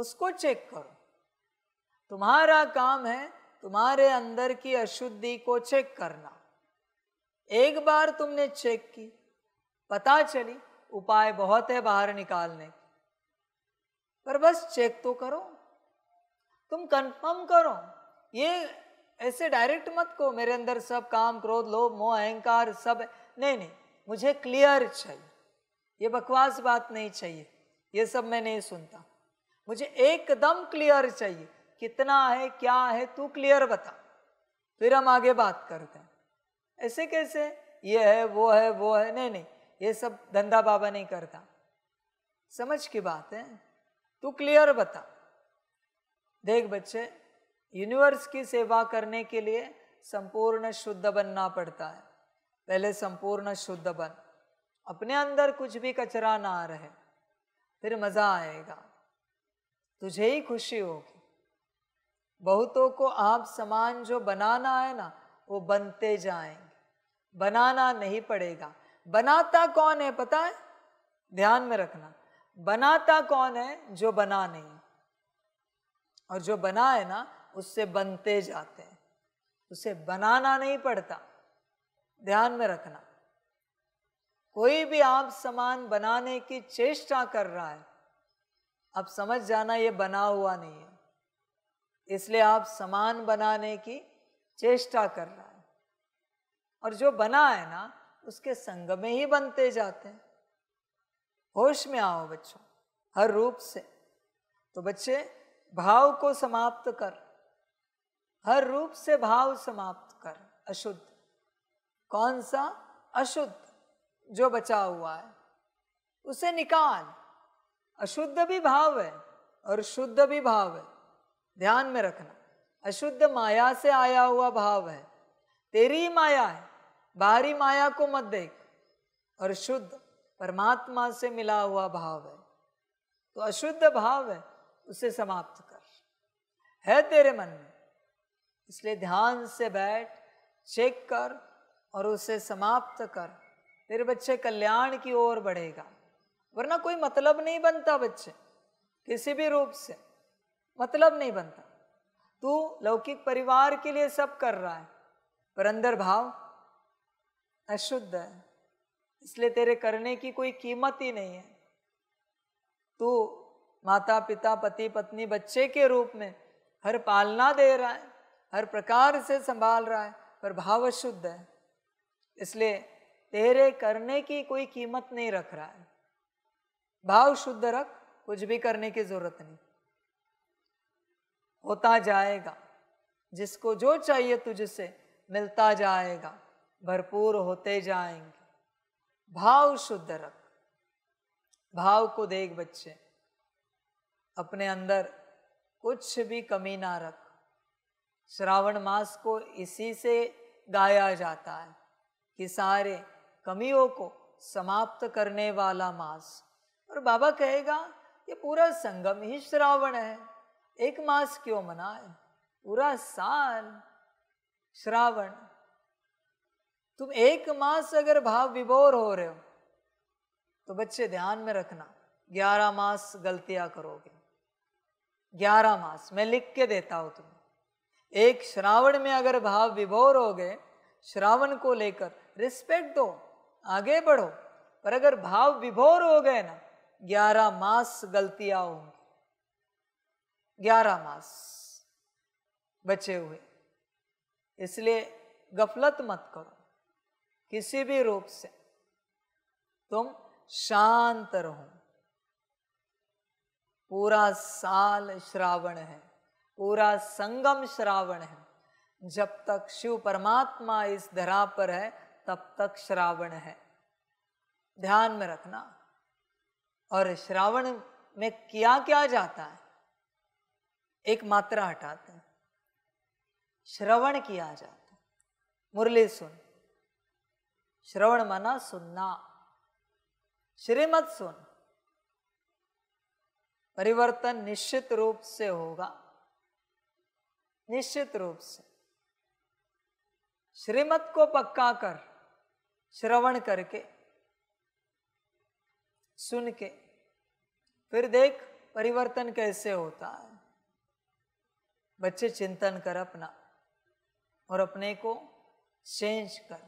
उसको चेक करो तुम्हारा काम है तुम्हारे अंदर की अशुद्धि को चेक करना एक बार तुमने चेक की पता चली उपाय बहुत है बाहर निकालने पर बस चेक तो करो तुम कंफर्म करो ये ऐसे डायरेक्ट मत को मेरे अंदर सब काम क्रोध लोभ मोह अहंकार सब नहीं नहीं मुझे क्लियर चाहिए ये बकवास बात नहीं चाहिए ये सब मैं नहीं सुनता मुझे एकदम क्लियर चाहिए कितना है क्या है तू क्लियर बता फिर हम आगे बात करते हैं ऐसे कैसे ये है वो है वो है नहीं नहीं ये सब धंधा बाबा नहीं करता समझ की बात है तू क्लियर बता देख बच्चे यूनिवर्स की सेवा करने के लिए संपूर्ण शुद्ध बनना पड़ता है पहले संपूर्ण शुद्ध बन अपने अंदर कुछ भी कचरा ना रहे फिर मज़ा आएगा तुझे ही खुशी होगी बहुतों को आप समान जो बनाना है ना वो बनते जाएंगे बनाना नहीं पड़ेगा बनाता कौन है पता है ध्यान में रखना बनाता कौन है जो बना नहीं और जो बना है ना उससे बनते जाते हैं उसे बनाना नहीं पड़ता ध्यान में रखना कोई भी आप सामान बनाने की चेष्टा कर रहा है अब समझ जाना ये बना हुआ नहीं है इसलिए आप समान बनाने की चेष्टा कर रहा है और जो बना है ना उसके संग में ही बनते जाते हैं होश में आओ बच्चों हर रूप से तो बच्चे भाव को समाप्त कर हर रूप से भाव समाप्त कर अशुद्ध कौन सा अशुद्ध जो बचा हुआ है उसे निकाल अशुद्ध भी भाव है और शुद्ध भी भाव है ध्यान में रखना अशुद्ध माया से आया हुआ भाव है तेरी माया है बाहरी माया को मत देख और शुद्ध परमात्मा से मिला हुआ भाव है तो अशुद्ध भाव है उसे समाप्त कर है तेरे मन में इसलिए ध्यान से बैठ चेक कर और उसे समाप्त कर तेरे बच्चे कल्याण की ओर बढ़ेगा वरना कोई मतलब नहीं बनता बच्चे किसी भी रूप से मतलब नहीं बनता तू लौकिक परिवार के लिए सब कर रहा है पर अंदर भाव अशुद्ध है इसलिए तेरे करने की कोई कीमत ही नहीं है तू माता पिता पति पत्नी बच्चे के रूप में हर पालना दे रहा है हर प्रकार से संभाल रहा है पर भाव अशुद्ध है इसलिए तेरे करने की कोई कीमत नहीं रख रहा है भाव शुद्ध रख कुछ भी करने की जरूरत नहीं होता जाएगा जिसको जो चाहिए तुझसे मिलता जाएगा भरपूर होते जाएंगे भाव शुद्ध रख भाव को देख बच्चे अपने अंदर कुछ भी कमी ना रख श्रावण मास को इसी से गाया जाता है कि सारे कमियों को समाप्त करने वाला मास और बाबा कहेगा ये पूरा संगम ही श्रावण है एक मास क्यों मनाए पूरा साल श्रावण तुम एक मास अगर भाव विभोर हो रहे हो तो बच्चे ध्यान में रखना ग्यारह मास गलतियां करोगे ग्यारह मास मैं लिख के देता हूं तुम्हें एक श्रावण में अगर भाव विभोर हो गए श्रावण को लेकर रिस्पेक्ट दो आगे बढ़ो पर अगर भाव विभोर हो गए ना ग्यारह मास गलतियां होंगी ग्यारह मास बचे हुए इसलिए गफलत मत करो किसी भी रूप से तुम शांत रहो पूरा साल श्रावण है पूरा संगम श्रावण है जब तक शिव परमात्मा इस धरा पर है तब तक श्रावण है ध्यान में रखना और श्रावण में क्या क्या जाता है एक मात्रा हटाते हैं श्रवण किया जाता है मुरली सुन श्रवण माना सुनना श्रीमत सुन परिवर्तन निश्चित रूप से होगा निश्चित रूप से श्रीमत को पक्का कर श्रवण करके सुन के फिर देख परिवर्तन कैसे होता है बच्चे चिंतन कर अपना और अपने को चेंज कर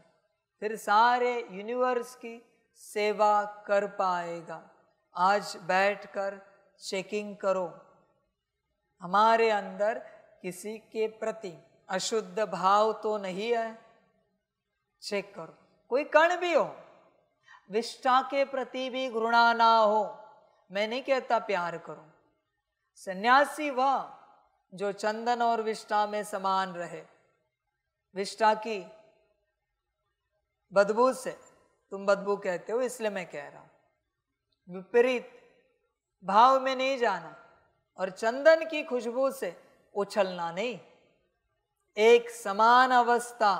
फिर सारे यूनिवर्स की सेवा कर पाएगा आज बैठकर चेकिंग करो हमारे अंदर किसी के प्रति अशुद्ध भाव तो नहीं है चेक करो कोई कण भी हो विष्ठा के प्रति भी घृणा ना हो मैं नहीं कहता प्यार करो सन्यासी वह जो चंदन और विष्टा में समान रहे विष्टा की बदबू से तुम बदबू कहते हो इसलिए मैं कह रहा हूं विपरीत भाव में नहीं जाना और चंदन की खुशबू से उछलना नहीं एक समान अवस्था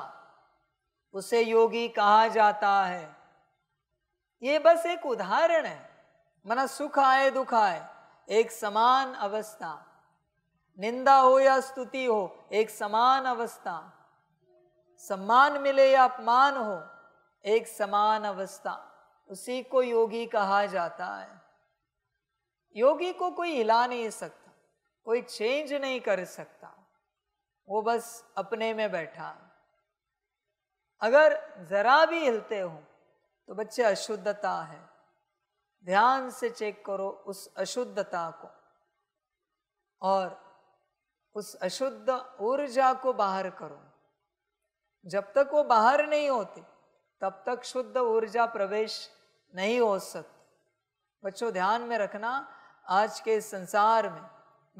उसे योगी कहा जाता है ये बस एक उदाहरण है मना सुख आए दुख आए एक समान अवस्था निंदा हो या स्तुति हो एक समान अवस्था सम्मान मिले या अपमान हो एक समान अवस्था उसी को योगी कहा जाता है योगी को कोई हिला नहीं सकता कोई चेंज नहीं कर सकता वो बस अपने में बैठा अगर जरा भी हिलते हो तो बच्चे अशुद्धता है ध्यान से चेक करो उस अशुद्धता को और उस अशुद्ध ऊर्जा को बाहर करो जब तक वो बाहर नहीं होती तब तक शुद्ध ऊर्जा प्रवेश नहीं हो सकती बच्चों ध्यान में रखना आज के संसार में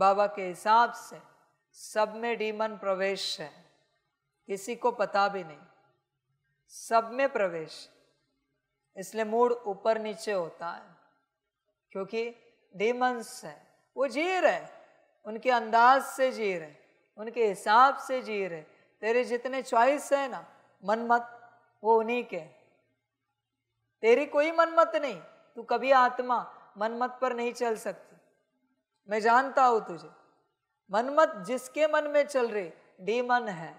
बाबा के हिसाब से सब में डीमन प्रवेश है किसी को पता भी नहीं सब में प्रवेश इसलिए मूड ऊपर नीचे होता है क्योंकि डीमंस है वो जी रहे उनके अंदाज से जी रहे उनके हिसाब से जी रहे तेरे जितने चॉइस है ना मन मत वो उन्हीं के तेरी कोई मन मत नहीं तू कभी आत्मा मन मत पर नहीं चल सकती मैं जानता हूं तुझे मन मत जिसके मन में चल रही डी मन है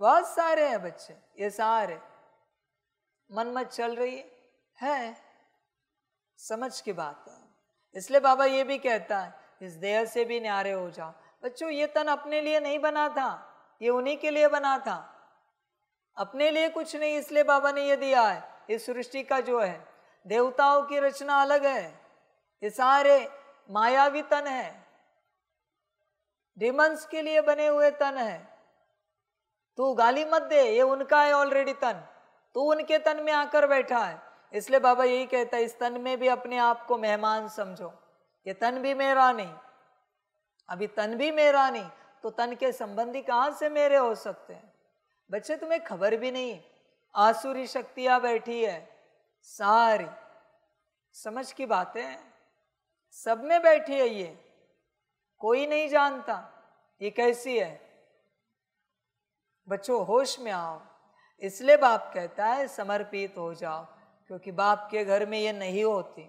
बहुत सारे हैं बच्चे ये सारे मन मत चल रही है, है। समझ की बात है इसलिए बाबा ये भी कहता है इस देह से भी न्यारे हो जाओ बच्चों ये तन अपने लिए नहीं बना था ये उन्हीं के लिए बना था अपने लिए कुछ नहीं इसलिए बाबा ने ये दिया है इस सृष्टि का जो है देवताओं की रचना अलग है ये सारे मायावी तन है डिमंस के लिए बने हुए तन है तू गाली मत दे ये उनका है ऑलरेडी तन तू उनके तन में आकर बैठा है इसलिए बाबा यही कहता है इस तन में भी अपने आप को मेहमान समझो कि तन भी मेरा नहीं अभी तन भी मेरा नहीं तो तन के संबंधी कहाँ से मेरे हो सकते हैं बच्चे तुम्हें खबर भी नहीं आसुरी शक्तियां बैठी है सारी समझ की बातें सब में बैठी है ये कोई नहीं जानता ये कैसी है बच्चों होश में आओ इसलिए बाप कहता है समर्पित हो जाओ क्योंकि बाप के घर में ये नहीं होती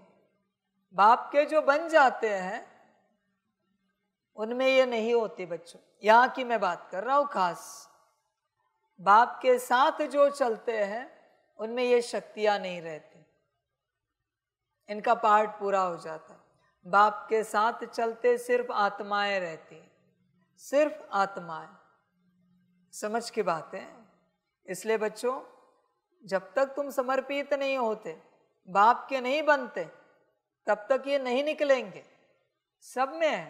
बाप के जो बन जाते हैं उनमें ये नहीं होती बच्चों यहाँ की मैं बात कर रहा हूँ खास बाप के साथ जो चलते हैं उनमें ये शक्तियाँ नहीं रहती इनका पार्ट पूरा हो जाता है बाप के साथ चलते सिर्फ आत्माएं रहती सिर्फ आत्माएं समझ की बात है इसलिए बच्चों जब तक तुम समर्पित नहीं होते बाप के नहीं बनते तब तक ये नहीं निकलेंगे सब में है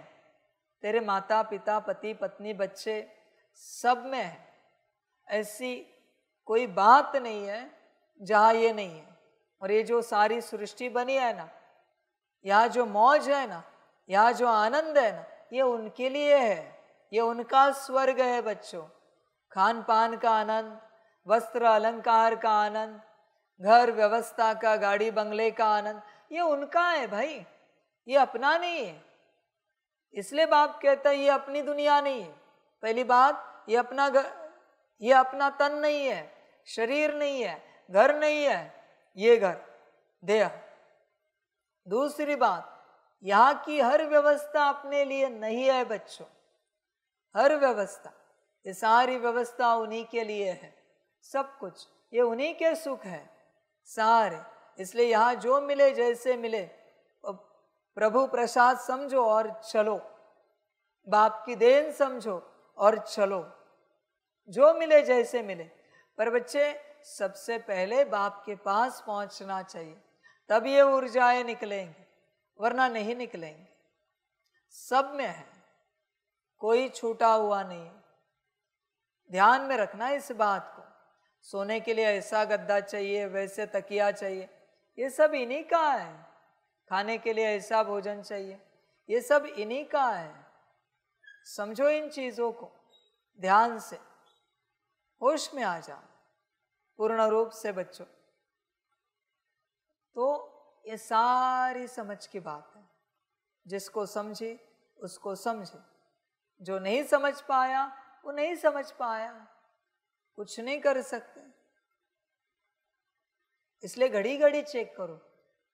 तेरे माता पिता पति पत्नी बच्चे सब में है ऐसी कोई बात नहीं है जहाँ ये नहीं है और ये जो सारी सृष्टि बनी है ना यह जो मौज है ना यह जो आनंद है ना ये उनके लिए है ये उनका स्वर्ग है बच्चों खान पान का आनंद वस्त्र अलंकार का आनंद घर व्यवस्था का गाड़ी बंगले का आनंद ये उनका है भाई ये अपना नहीं है इसलिए बाप कहता है ये अपनी दुनिया नहीं है पहली बात ये अपना घर ये अपना तन नहीं है शरीर नहीं है घर नहीं है ये घर देह दूसरी बात यहाँ की हर व्यवस्था अपने लिए नहीं है बच्चों हर व्यवस्था ये सारी व्यवस्था उन्हीं के लिए है सब कुछ ये उन्हीं के सुख है सारे इसलिए यहाँ जो मिले जैसे मिले प्रभु प्रसाद समझो और चलो बाप की देन समझो और चलो जो मिले जैसे मिले पर बच्चे सबसे पहले बाप के पास पहुंचना चाहिए तब ये ऊर्जाएं निकलेंगी वरना नहीं निकलेंगे सब में है कोई छूटा हुआ नहीं ध्यान में रखना इस बात को सोने के लिए ऐसा गद्दा चाहिए वैसे तकिया चाहिए ये सब इन्हीं का है खाने के लिए ऐसा भोजन चाहिए ये सब इन्हीं का है समझो इन चीज़ों को ध्यान से होश में आ जाओ पूर्ण रूप से बच्चों तो ये सारी समझ की बात है जिसको समझे उसको समझे जो नहीं समझ पाया वो नहीं समझ पाया कुछ नहीं कर सकते इसलिए घड़ी घड़ी चेक करो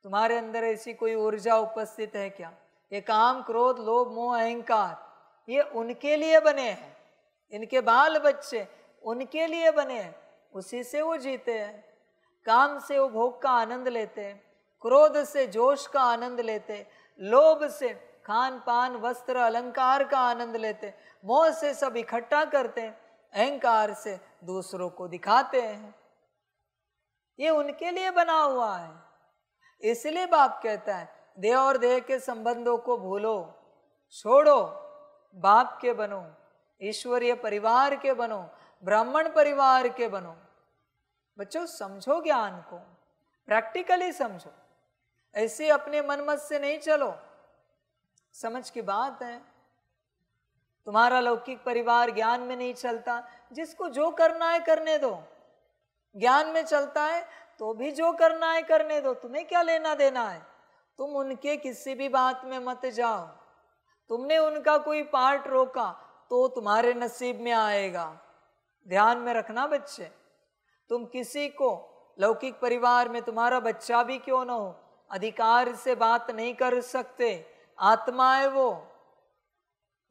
तुम्हारे अंदर ऐसी कोई ऊर्जा उपस्थित है क्या ये काम क्रोध लोभ मोह अहंकार ये उनके लिए बने हैं इनके बाल बच्चे उनके लिए बने हैं उसी से वो जीते हैं काम से वो भोग का आनंद लेते हैं क्रोध से जोश का आनंद लेते लोभ से खान पान वस्त्र अलंकार का आनंद लेते मोह से सब इकट्ठा करते अहंकार से दूसरों को दिखाते हैं ये उनके लिए बना हुआ है इसलिए बाप कहता है देह और देह के संबंधों को भूलो छोड़ो बाप के बनो ईश्वरीय परिवार के बनो ब्राह्मण परिवार के बनो बच्चों समझो ज्ञान को प्रैक्टिकली समझो ऐसे अपने मन मत से नहीं चलो समझ की बात है तुम्हारा लौकिक परिवार ज्ञान में नहीं चलता जिसको जो करना है करने दो ज्ञान में चलता है तो भी जो करना है करने दो तुम्हें क्या लेना देना है तुम उनके किसी भी बात में मत जाओ तुमने उनका कोई पार्ट रोका तो तुम्हारे नसीब में आएगा ध्यान में रखना बच्चे तुम किसी को लौकिक परिवार में तुम्हारा बच्चा भी क्यों ना हो अधिकार से बात नहीं कर सकते आत्मा है वो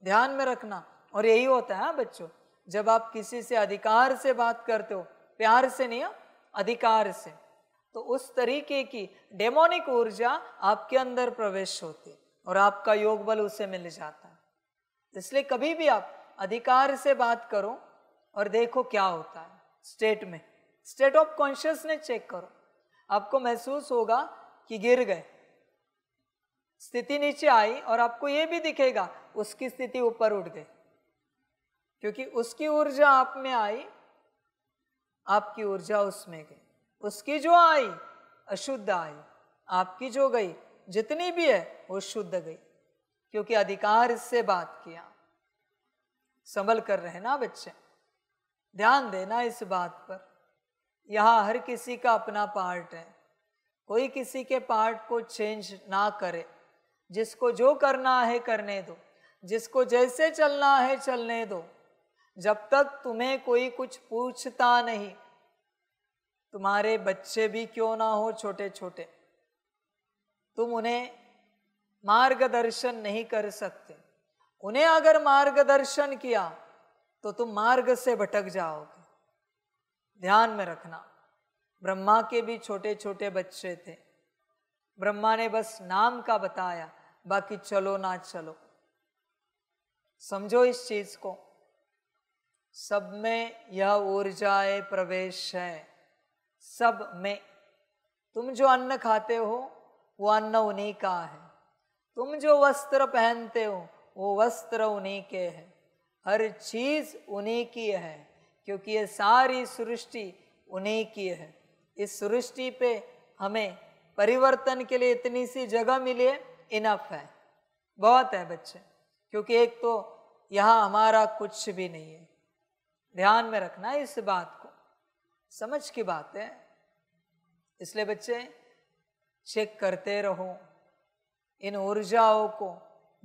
ध्यान में रखना और यही होता है हाँ बच्चों जब आप किसी से अधिकार से बात करते हो प्यार से नहीं अधिकार से तो उस तरीके की डेमोनिक ऊर्जा आपके अंदर प्रवेश होती और आपका योग बल उसे मिल जाता है इसलिए कभी भी आप अधिकार से बात करो और देखो क्या होता है स्टेट में स्टेट ऑफ कॉन्शियसनेस चेक करो आपको महसूस होगा कि गिर गए स्थिति नीचे आई और आपको ये भी दिखेगा उसकी स्थिति ऊपर उठ गई क्योंकि उसकी ऊर्जा आप में आई आपकी ऊर्जा उसमें गई उसकी जो आई अशुद्ध आई आपकी जो गई जितनी भी है वो शुद्ध गई क्योंकि अधिकार इससे बात किया संभल कर रहे ना बच्चे ध्यान देना इस बात पर यहाँ हर किसी का अपना पार्ट है कोई किसी के पार्ट को चेंज ना करे जिसको जो करना है करने दो जिसको जैसे चलना है चलने दो जब तक तुम्हें कोई कुछ पूछता नहीं तुम्हारे बच्चे भी क्यों ना हो छोटे छोटे तुम उन्हें मार्गदर्शन नहीं कर सकते उन्हें अगर मार्गदर्शन किया तो तुम मार्ग से भटक जाओगे ध्यान में रखना ब्रह्मा के भी छोटे छोटे बच्चे थे ब्रह्मा ने बस नाम का बताया बाकी चलो ना चलो समझो इस चीज को सब में यह ऊर्जाएं प्रवेश है सब में तुम जो अन्न खाते हो वो अन्न उन्हीं का है तुम जो वस्त्र पहनते हो वो वस्त्र उन्हीं के हैं हर चीज उन्हीं की है क्योंकि ये सारी सृष्टि उन्हीं की है इस सृष्टि पे हमें परिवर्तन के लिए इतनी सी जगह मिली है इनफ है बहुत है बच्चे क्योंकि एक तो यहाँ हमारा कुछ भी नहीं है ध्यान में रखना है इस बात को समझ की बात है इसलिए बच्चे चेक करते रहो इन ऊर्जाओं को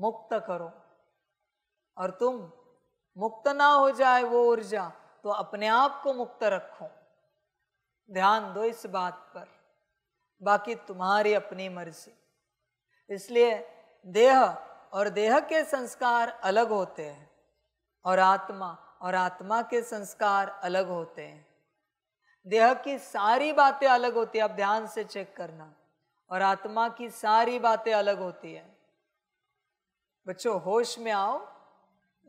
मुक्त करो और तुम मुक्त ना हो जाए वो ऊर्जा तो अपने आप को मुक्त रखो ध्यान दो इस बात पर बाकी तुम्हारी अपनी मर्जी इसलिए देह और देह के संस्कार अलग होते हैं और आत्मा और आत्मा के संस्कार अलग होते हैं देह की सारी बातें अलग होती है आप ध्यान से चेक करना और आत्मा की सारी बातें अलग होती है बच्चों होश में आओ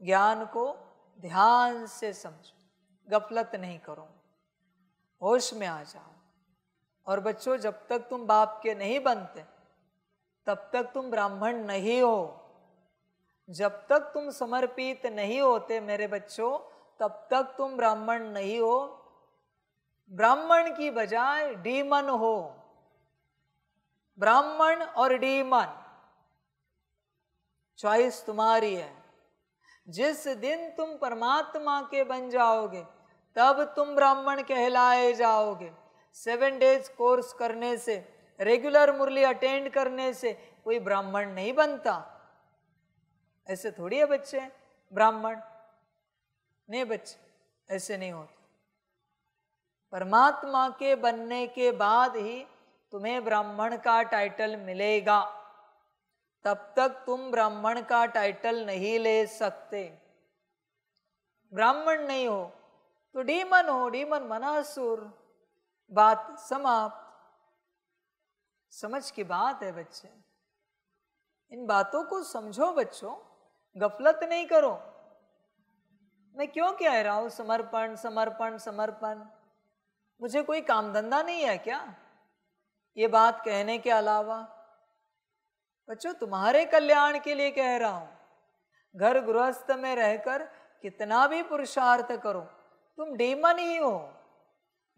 ज्ञान को ध्यान से समझो गफलत नहीं करो होश में आ जाओ और बच्चों जब तक तुम बाप के नहीं बनते तब तक तुम ब्राह्मण नहीं हो जब तक तुम समर्पित नहीं होते मेरे बच्चों तब तक तुम ब्राह्मण नहीं हो ब्राह्मण की बजाय डीमन हो ब्राह्मण और डीमन चॉइस तुम्हारी है जिस दिन तुम परमात्मा के बन जाओगे तब तुम ब्राह्मण कहलाए जाओगे सेवन डेज कोर्स करने से रेगुलर मुरली अटेंड करने से कोई ब्राह्मण नहीं बनता ऐसे थोड़ी है बच्चे ब्राह्मण नहीं बच्चे ऐसे नहीं होते परमात्मा के बनने के बाद ही तुम्हें ब्राह्मण का टाइटल मिलेगा तब तक तुम ब्राह्मण का टाइटल नहीं ले सकते ब्राह्मण नहीं हो तो डीमन हो डीमन मनासुर बात समाप्त समझ की बात है बच्चे इन बातों को समझो बच्चों गफलत नहीं करो मैं क्यों कह रहा हूं समर्पण समर्पण समर्पण मुझे कोई काम धंधा नहीं है क्या ये बात कहने के अलावा बच्चों तुम्हारे कल्याण के लिए कह रहा हूं घर गृहस्थ में रहकर कितना भी पुरुषार्थ करो तुम डेमन ही हो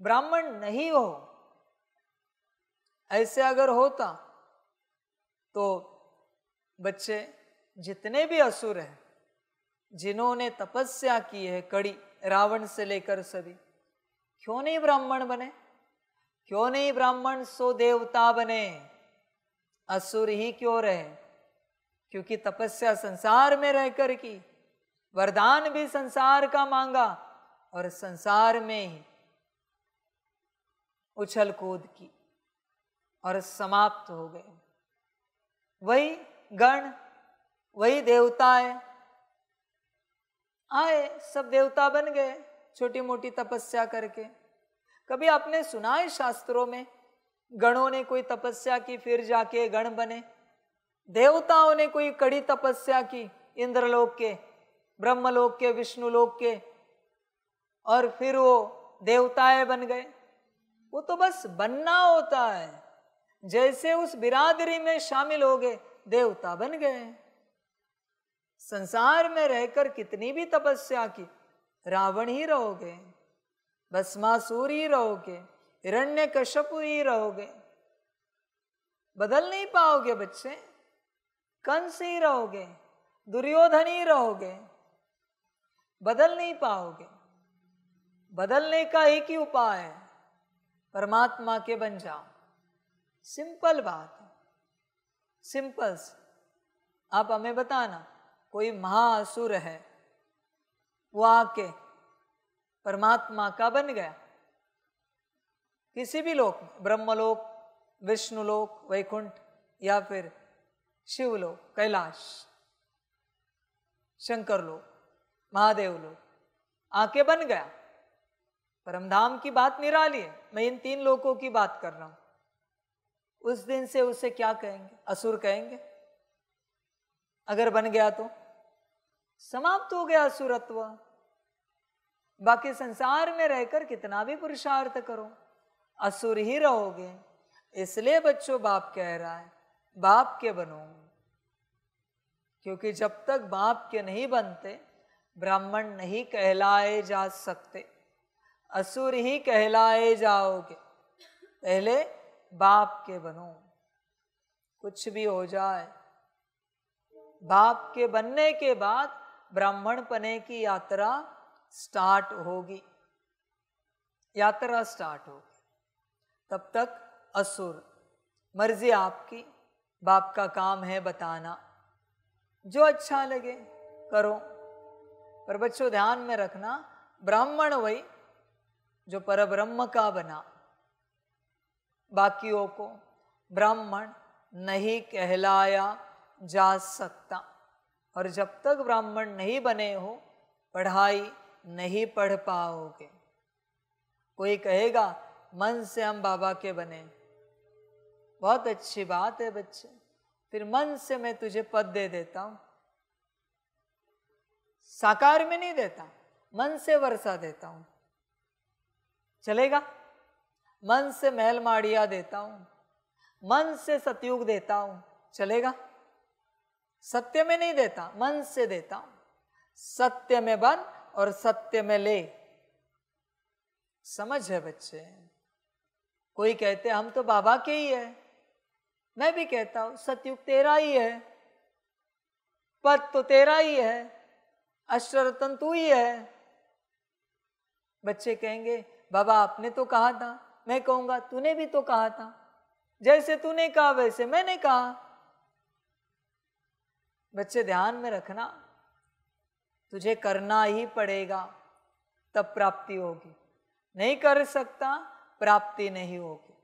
ब्राह्मण नहीं हो ऐसे अगर होता तो बच्चे जितने भी असुर हैं जिन्होंने तपस्या की है कड़ी रावण से लेकर सभी क्यों नहीं ब्राह्मण बने क्यों नहीं ब्राह्मण सो देवता बने असुर ही क्यों रहे क्योंकि तपस्या संसार में रहकर की वरदान भी संसार का मांगा और संसार में ही उछल कूद की और समाप्त हो गए वही गण वही देवताएं आए सब देवता बन गए छोटी मोटी तपस्या करके कभी आपने सुना है शास्त्रों में गणों ने कोई तपस्या की फिर जाके गण बने देवताओं ने कोई कड़ी तपस्या की इंद्रलोक के ब्रह्मलोक के विष्णुलोक के और फिर वो देवताएं बन गए वो तो बस बनना होता है जैसे उस बिरादरी में शामिल हो गए देवता बन गए संसार में रहकर कितनी भी तपस्या की रावण ही रहोगे भस्मासुर ही रहोगे हिरण्य कश्यप ही रहोगे बदल नहीं पाओगे बच्चे कंस ही रहोगे दुर्योधन ही रहोगे बदल नहीं पाओगे बदलने का एक ही उपाय है परमात्मा के बन जाओ सिंपल बात है सिंपल आप हमें बताना कोई महाअसुर है वो आके परमात्मा का बन गया किसी भी लोक ब्रह्मलोक विष्णुलोक वैकुंठ या फिर शिवलोक कैलाश शंकर लोक महादेव लोक आके बन गया परमधाम की बात निराली है मैं इन तीन लोगों की बात कर रहा हूं उस दिन से उसे क्या कहेंगे असुर कहेंगे अगर बन गया तो समाप्त हो गया असुरत्व बाकी संसार में रहकर कितना भी पुरुषार्थ करो असुर ही रहोगे इसलिए बच्चों बाप कह रहा है बाप के बनो क्योंकि जब तक बाप के नहीं बनते ब्राह्मण नहीं कहलाए जा सकते असुर ही कहलाए जाओगे पहले बाप के बनो कुछ भी हो जाए बाप के बनने के बाद ब्राह्मण पने की यात्रा स्टार्ट होगी यात्रा स्टार्ट होगी तब तक असुर मर्जी आपकी बाप का काम है बताना जो अच्छा लगे करो पर बच्चों ध्यान में रखना ब्राह्मण वही जो परब्रह्म का बना बाकियों को ब्राह्मण नहीं कहलाया जा सकता और जब तक ब्राह्मण नहीं बने हो पढ़ाई नहीं पढ़ पाओगे कोई कहेगा मन से हम बाबा के बने बहुत अच्छी बात है बच्चे फिर मन से मैं तुझे पद दे देता हूं साकार में नहीं देता मन से वर्षा देता हूं चलेगा मन से महल माड़िया देता हूं मन से सतयुग देता हूं चलेगा सत्य में नहीं देता मन से देता हूं सत्य में बन और सत्य में ले समझ है बच्चे कोई कहते हम तो बाबा के ही है मैं भी कहता हूं सतयुग तेरा ही है पद तो तेरा ही है अश्वरतन तू ही है बच्चे कहेंगे बाबा आपने तो कहा था मैं कहूंगा तूने भी तो कहा था जैसे तूने कहा वैसे मैंने कहा बच्चे ध्यान में रखना तुझे करना ही पड़ेगा तब प्राप्ति होगी नहीं कर सकता प्राप्ति नहीं होगी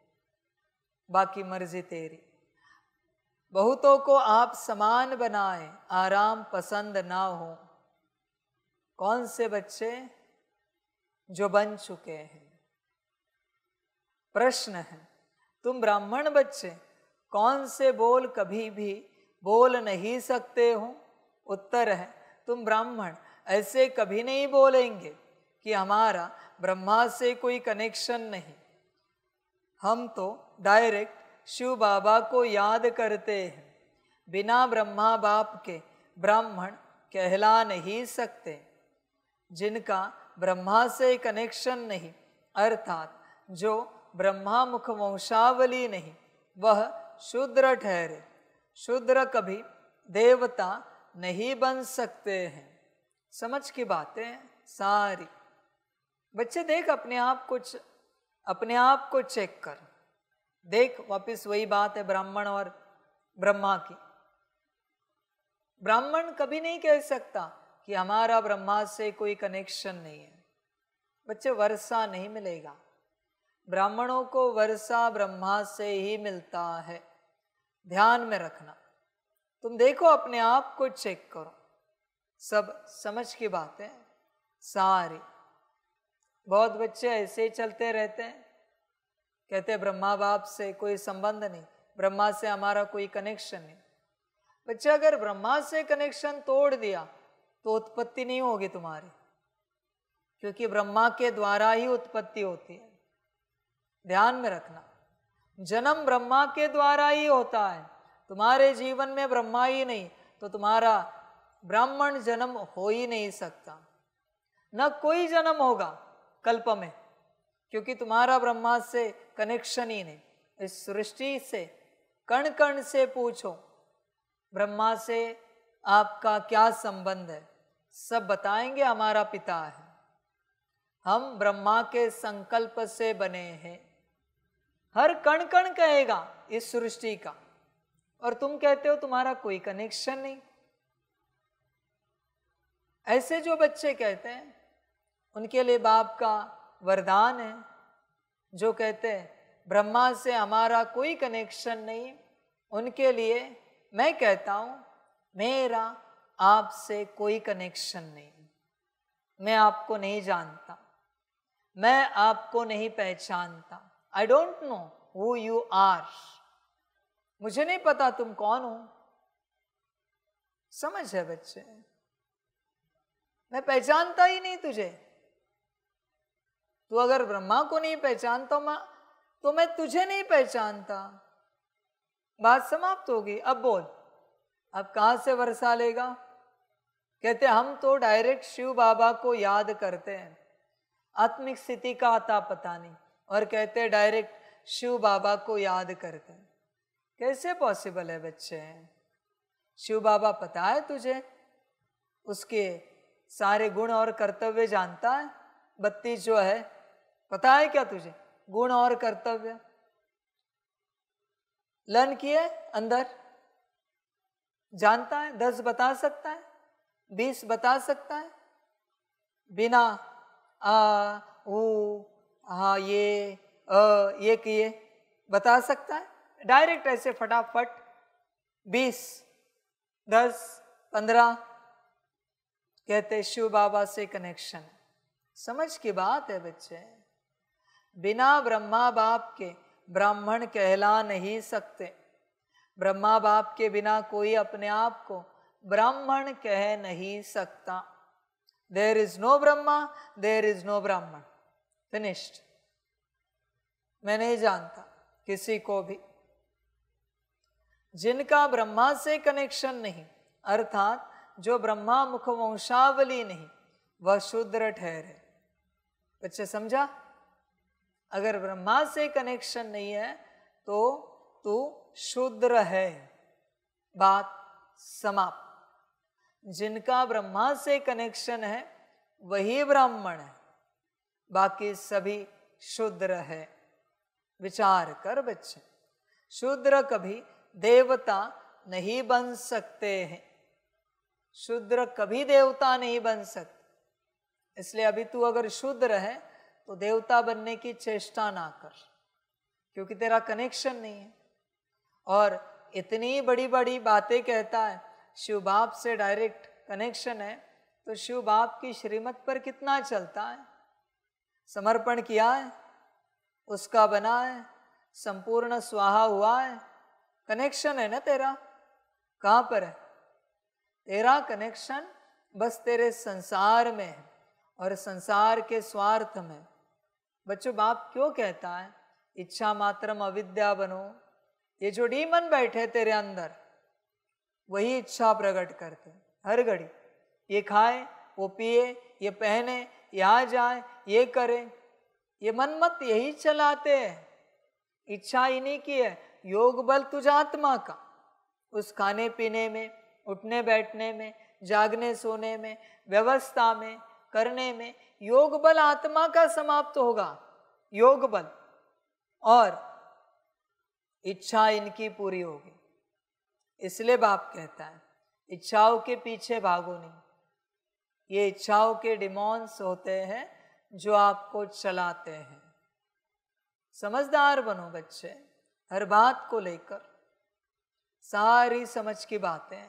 बाकी मर्जी तेरी बहुतों को आप समान बनाए आराम पसंद ना हो कौन से बच्चे जो बन चुके हैं प्रश्न है तुम ब्राह्मण बच्चे कौन से बोल कभी भी बोल नहीं सकते हो उत्तर है तुम ब्राह्मण ऐसे कभी नहीं बोलेंगे कि हमारा ब्रह्मा से कोई कनेक्शन नहीं हम तो डायरेक्ट शिव बाबा को याद करते हैं बिना ब्रह्मा बाप के ब्राह्मण कहला नहीं सकते जिनका ब्रह्मा से कनेक्शन नहीं अर्थात जो ब्रह्मा मुख वंशावली नहीं वह शूद्र ठहरे शूद्र कभी देवता नहीं बन सकते हैं समझ की बातें सारी बच्चे देख अपने आप कुछ अपने आप को चेक कर देख वापस वही बात है ब्राह्मण और ब्रह्मा की ब्राह्मण कभी नहीं कह सकता कि हमारा ब्रह्मा से कोई कनेक्शन नहीं है बच्चे वर्षा नहीं मिलेगा ब्राह्मणों को वर्षा ब्रह्मा से ही मिलता है ध्यान में रखना तुम देखो अपने आप को चेक करो सब समझ की बातें सारी बहुत बच्चे ऐसे ही चलते रहते हैं कहते हैं ब्रह्मा बाप से कोई संबंध नहीं ब्रह्मा से हमारा कोई कनेक्शन नहीं बच्चे अगर ब्रह्मा से कनेक्शन तोड़ दिया तो उत्पत्ति नहीं होगी तुम्हारी क्योंकि ब्रह्मा के द्वारा ही उत्पत्ति होती है ध्यान में रखना जन्म ब्रह्मा के द्वारा ही होता है तुम्हारे जीवन में ब्रह्मा ही नहीं तो तुम्हारा ब्राह्मण जन्म हो ही नहीं सकता न कोई जन्म होगा कल्प में क्योंकि तुम्हारा ब्रह्मा से कनेक्शन ही नहीं इस सृष्टि से कण कण से पूछो ब्रह्मा से आपका क्या संबंध है सब बताएंगे हमारा पिता है हम ब्रह्मा के संकल्प से बने हैं हर कण कण कहेगा इस सृष्टि का और तुम कहते हो तुम्हारा कोई कनेक्शन नहीं ऐसे जो बच्चे कहते हैं उनके लिए बाप का वरदान है जो कहते हैं ब्रह्मा से हमारा कोई कनेक्शन नहीं उनके लिए मैं कहता हूं मेरा आपसे कोई कनेक्शन नहीं मैं आपको नहीं जानता मैं आपको नहीं पहचानता I don't know who you are मुझे नहीं पता तुम कौन हो समझ है बच्चे मैं पहचानता ही नहीं तुझे तू अगर ब्रह्मा को नहीं पहचानता मैं तो मैं तुझे नहीं पहचानता बात समाप्त होगी अब बोल अब कहां से वर्षा लेगा कहते हम तो डायरेक्ट शिव बाबा को याद करते हैं आत्मिक स्थिति का आता पता नहीं और कहते हैं डायरेक्ट शिव बाबा को याद करते कैसे पॉसिबल है बच्चे शिव बाबा पता है तुझे उसके सारे गुण और कर्तव्य जानता है बत्ती जो है पता है क्या तुझे गुण और कर्तव्य लर्न किए अंदर जानता है दस बता सकता है बीस बता सकता है बिना आ हाँ ये अ ये किए बता सकता है डायरेक्ट ऐसे फटाफट बीस दस पंद्रह कहते शिव बाबा से कनेक्शन है समझ की बात है बच्चे बिना ब्रह्मा बाप के ब्राह्मण कहला नहीं सकते ब्रह्मा बाप के बिना कोई अपने आप को ब्राह्मण कह नहीं सकता there is no Brahma there is no Brahmin finished मैं नहीं जानता किसी को भी जिनका ब्रह्मा से कनेक्शन नहीं अर्थात जो ब्रह्मा मुख वंशावली नहीं वह शूद्र ठहरे बच्चे समझा अगर ब्रह्मा से कनेक्शन नहीं है तो तू शूद्र है बात समाप्त जिनका ब्रह्मा से कनेक्शन है वही ब्राह्मण है बाकी सभी शूद्र है विचार कर बच्चे शूद्र कभी देवता नहीं बन सकते हैं शूद्र कभी देवता नहीं बन सकते इसलिए अभी तू अगर शूद्र है तो देवता बनने की चेष्टा ना कर क्योंकि तेरा कनेक्शन नहीं है और इतनी बड़ी बड़ी बातें कहता है शिव बाप से डायरेक्ट कनेक्शन है तो शिव बाप की श्रीमत पर कितना चलता है समर्पण किया है उसका बना है संपूर्ण स्वाहा हुआ है कनेक्शन है ना तेरा कहाँ पर है तेरा कनेक्शन बस तेरे संसार में है और संसार के स्वार्थ में बच्चों बाप क्यों कहता है इच्छा मात्रम अविद्या बनो ये जो डीमन बैठे तेरे अंदर वही इच्छा प्रकट करते हर घड़ी ये खाए वो पिए ये पहने यहाँ जाए ये करें ये मन मत यही चलाते हैं इच्छा इन्हीं की है योग बल तुझ आत्मा का उस खाने पीने में उठने बैठने में जागने सोने में व्यवस्था में करने में योग बल आत्मा का समाप्त तो होगा योग बल और इच्छा इनकी पूरी होगी इसलिए बाप कहता है इच्छाओं के पीछे भागो नहीं ये इच्छाओं के डिमॉन्स होते हैं जो आपको चलाते हैं समझदार बनो बच्चे हर बात को लेकर सारी समझ की बातें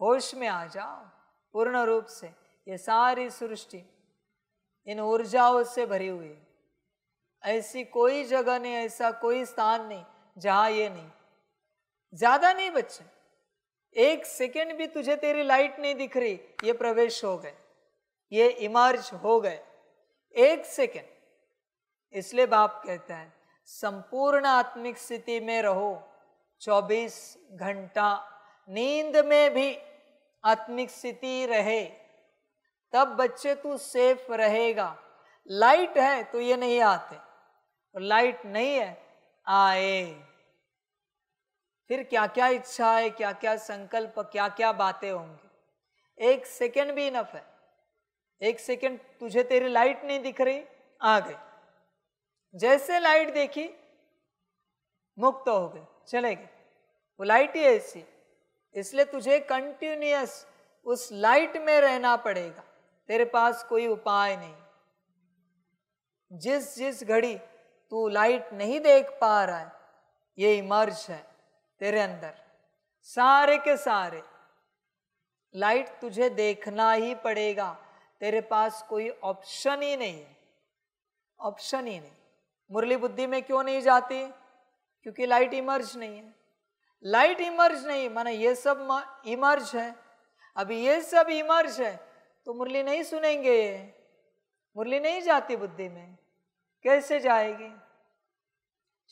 होश में आ जाओ पूर्ण रूप से ये सारी सृष्टि इन ऊर्जाओं से भरी हुई ऐसी कोई जगह नहीं ऐसा कोई स्थान नहीं जहाँ ये नहीं ज़्यादा नहीं बच्चे एक सेकेंड भी तुझे तेरी लाइट नहीं दिख रही ये प्रवेश हो गए ये इमर्ज हो गए एक सेकेंड इसलिए बाप कहता है संपूर्ण आत्मिक स्थिति में रहो 24 घंटा नींद में भी आत्मिक स्थिति रहे तब बच्चे तू सेफ रहेगा लाइट है तो ये नहीं आते और लाइट नहीं है आए फिर क्या क्या इच्छा है क्या क्या संकल्प क्या क्या बातें होंगी एक सेकेंड भी इनफ है एक सेकेंड तुझे तेरी लाइट नहीं दिख रही आ गए जैसे लाइट देखी मुक्त हो गए चले गए वो लाइट ही ऐसी इसलिए तुझे कंटिन्यूस उस लाइट में रहना पड़ेगा तेरे पास कोई उपाय नहीं जिस जिस घड़ी तू लाइट नहीं देख पा रहा है ये इमर्ज है तेरे अंदर सारे के सारे लाइट तुझे देखना ही पड़ेगा तेरे पास कोई ऑप्शन ही नहीं है ऑप्शन ही नहीं मुरली बुद्धि में क्यों नहीं जाती क्योंकि लाइट इमर्ज नहीं है लाइट इमर्ज नहीं माना ये सब इमर्ज है अभी ये सब इमर्ज है तो मुरली नहीं सुनेंगे ये मुरली नहीं जाती बुद्धि में कैसे जाएगी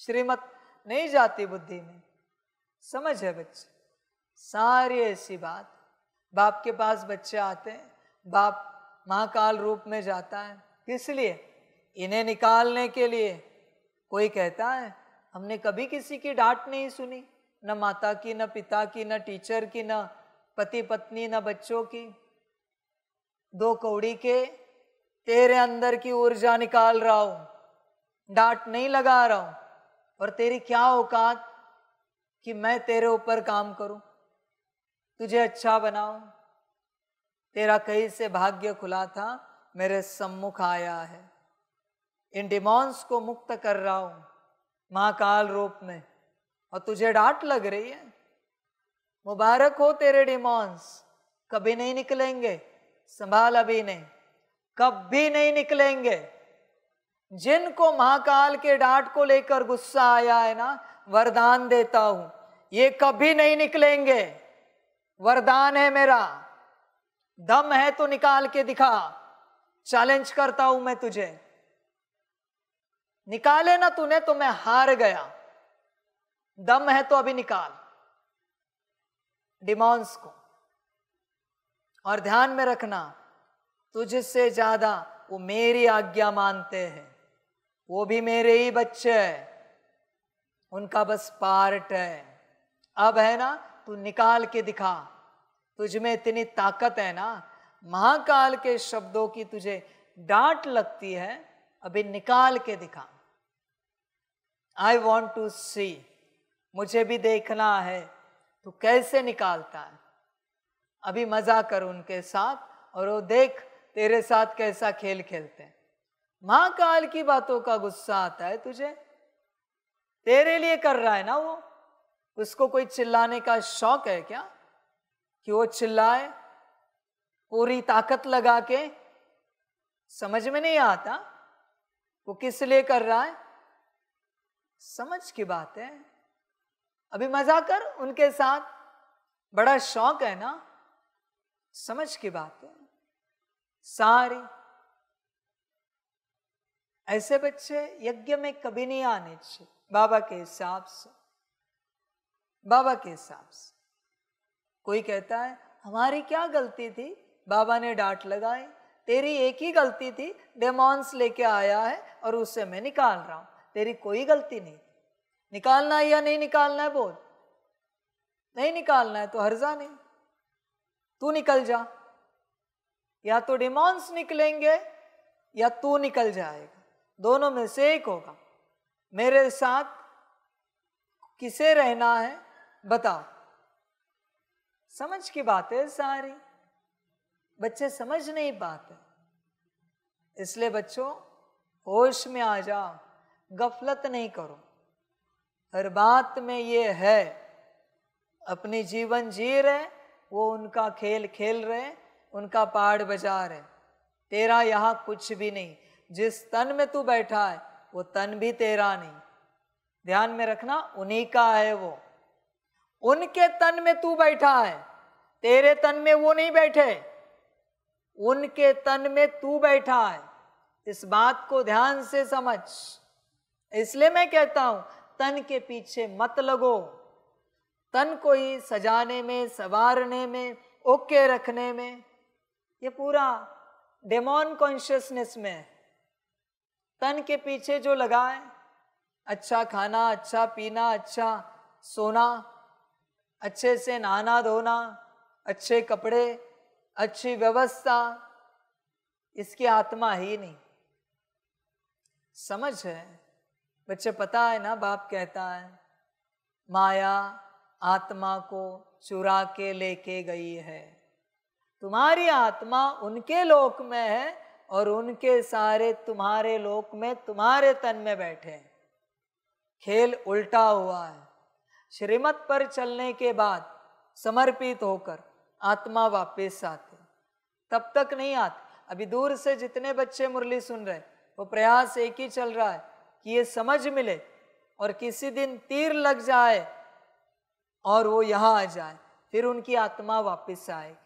श्रीमत नहीं जाती बुद्धि में समझ है बच्चे सारी ऐसी बात बाप के पास बच्चे आते हैं बाप महाकाल रूप में जाता है किस लिए इन्हें निकालने के लिए कोई कहता है हमने कभी किसी की डांट नहीं सुनी न माता की न पिता की न टीचर की न पति पत्नी न बच्चों की दो कौड़ी के तेरे अंदर की ऊर्जा निकाल रहा हूं डांट नहीं लगा रहा हूं और तेरी क्या औकात कि मैं तेरे ऊपर काम करूं तुझे अच्छा बनाऊं तेरा कहीं से भाग्य खुला था मेरे सम्मुख आया है इन डिमॉन्स को मुक्त कर रहा हूं महाकाल रूप में और तुझे डांट लग रही है मुबारक हो तेरे डिमॉन्स कभी नहीं निकलेंगे संभाल अभी नहीं कभी नहीं निकलेंगे जिनको महाकाल के डांट को लेकर गुस्सा आया है ना वरदान देता हूं ये कभी नहीं निकलेंगे वरदान है मेरा दम है तो निकाल के दिखा चैलेंज करता हूं मैं तुझे निकाले ना तूने तो मैं हार गया दम है तो अभी निकाल डिमॉन्स को और ध्यान में रखना तुझसे ज्यादा वो मेरी आज्ञा मानते हैं वो भी मेरे ही बच्चे हैं उनका बस पार्ट है अब है ना तू निकाल के दिखा तुझ में इतनी ताकत है ना महाकाल के शब्दों की तुझे डांट लगती है अभी निकाल के दिखा आई वॉन्ट टू सी मुझे भी देखना है तू कैसे निकालता है अभी मजा कर उनके साथ और वो देख तेरे साथ कैसा खेल खेलते हैं मां काल की बातों का गुस्सा आता है तुझे तेरे लिए कर रहा है ना वो उसको कोई चिल्लाने का शौक है क्या कि वो चिल्लाए पूरी ताकत लगा के समझ में नहीं आता वो किस लिए कर रहा है समझ की बात है अभी मजा कर उनके साथ बड़ा शौक है ना समझ की बात है सारी ऐसे बच्चे यज्ञ में कभी नहीं आने चाहिए बाबा के हिसाब से बाबा के हिसाब से कोई कहता है हमारी क्या गलती थी बाबा ने डांट लगाई तेरी एक ही गलती थी डेमॉन्स लेके आया है और उसे मैं निकाल रहा हूं तेरी कोई गलती नहीं निकालना है या नहीं निकालना है बोल नहीं निकालना है तो हर्जा नहीं तू निकल जा या तो डिमॉन्स निकलेंगे या तू निकल जाएगा दोनों में से एक होगा मेरे साथ किसे रहना है बताओ समझ की बात है सारी बच्चे समझ नहीं पाते इसलिए बच्चों होश में आ जाओ गफलत नहीं करो हर बात में ये है अपनी जीवन जी रहे वो उनका खेल खेल रहे उनका पहाड़ बजा रहे तेरा यहाँ कुछ भी नहीं जिस तन में तू बैठा है वो तन भी तेरा नहीं ध्यान में रखना उन्हीं का है वो उनके तन में तू बैठा है तेरे तन में वो नहीं बैठे उनके तन में तू बैठा है इस बात को ध्यान से समझ इसलिए मैं कहता हूं तन के पीछे मत लगो तन को ही सजाने में संवारने में ओके रखने में ये पूरा डेमोन कॉन्शियसनेस में है तन के पीछे जो लगाए अच्छा खाना अच्छा पीना अच्छा सोना अच्छे से नहाना धोना अच्छे कपड़े अच्छी व्यवस्था इसकी आत्मा ही नहीं समझ है बच्चे पता है ना बाप कहता है माया आत्मा को चुरा के लेके गई है तुम्हारी आत्मा उनके लोक में है और उनके सारे तुम्हारे लोक में तुम्हारे तन में बैठे हैं खेल उल्टा हुआ है श्रीमत पर चलने के बाद समर्पित होकर आत्मा वापस आते तब तक नहीं आते अभी दूर से जितने बच्चे मुरली सुन रहे वो प्रयास एक ही चल रहा है कि ये समझ मिले और किसी दिन तीर लग जाए और वो यहाँ आ जाए फिर उनकी आत्मा वापस आएगी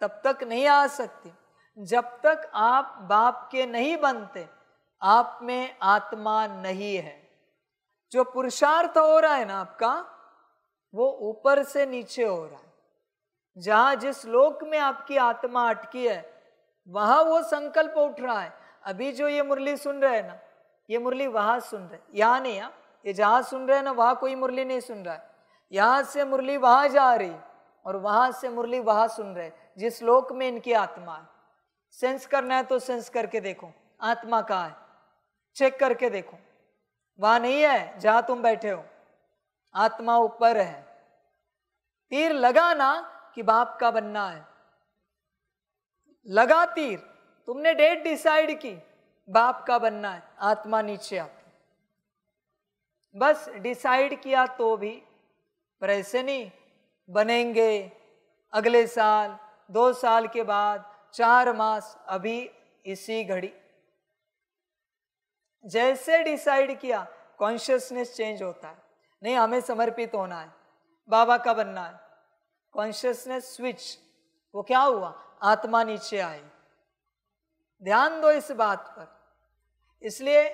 तब तक नहीं आ सकती जब तक आप बाप के नहीं बनते आप में आत्मा नहीं है जो पुरुषार्थ हो रहा है ना आपका वो ऊपर से नीचे हो रहा है जहां जिस लोक में आपकी आत्मा अटकी है वहां वो संकल्प उठ रहा है अभी जो ये मुरली सुन रहे हैं ना ये मुरली वहां सुन रहे यहाँ नहीं यहाँ ये जहां सुन रहे हैं ना वहां कोई मुरली नहीं सुन रहा है यहां से मुरली वहां जा रही और वहां से मुरली वहां सुन रहे जिस लोक में इनकी आत्मा है सेंस करना है तो सेंस करके देखो आत्मा कहाँ है चेक करके देखो वहां नहीं है जहां तुम बैठे हो आत्मा ऊपर है तीर लगाना कि बाप का बनना है लगा तीर तुमने डेट डिसाइड की बाप का बनना है आत्मा नीचे आती बस डिसाइड किया तो भी पर ऐसे नहीं बनेंगे अगले साल दो साल के बाद चार मास अभी इसी घड़ी जैसे डिसाइड किया कॉन्शियसनेस चेंज होता है नहीं हमें समर्पित होना है बाबा का बनना है कॉन्शियसनेस स्विच वो क्या हुआ आत्मा नीचे आई ध्यान दो इस बात पर इसलिए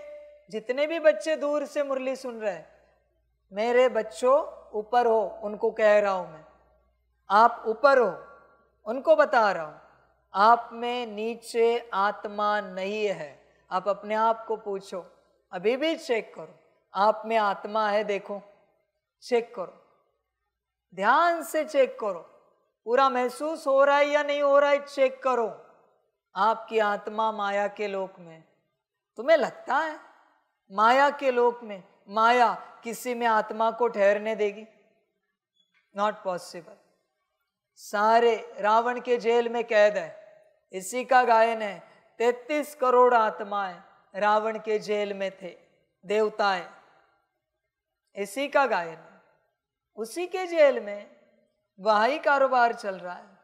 जितने भी बच्चे दूर से मुरली सुन रहे मेरे बच्चों ऊपर हो उनको कह रहा हूं मैं आप ऊपर हो उनको बता रहा हूं आप में नीचे आत्मा नहीं है आप अपने आप को पूछो अभी भी चेक करो आप में आत्मा है देखो चेक करो ध्यान से चेक करो पूरा महसूस हो रहा है या नहीं हो रहा है चेक करो आपकी आत्मा माया के लोक में तुम्हें लगता है माया के लोक में माया किसी में आत्मा को ठहरने देगी नॉट पॉसिबल सारे रावण के जेल में कैद है इसी का गायन है तैतीस करोड़ आत्माएं रावण के जेल में थे देवताएं इसी का गायन है उसी के जेल में वही कारोबार चल रहा है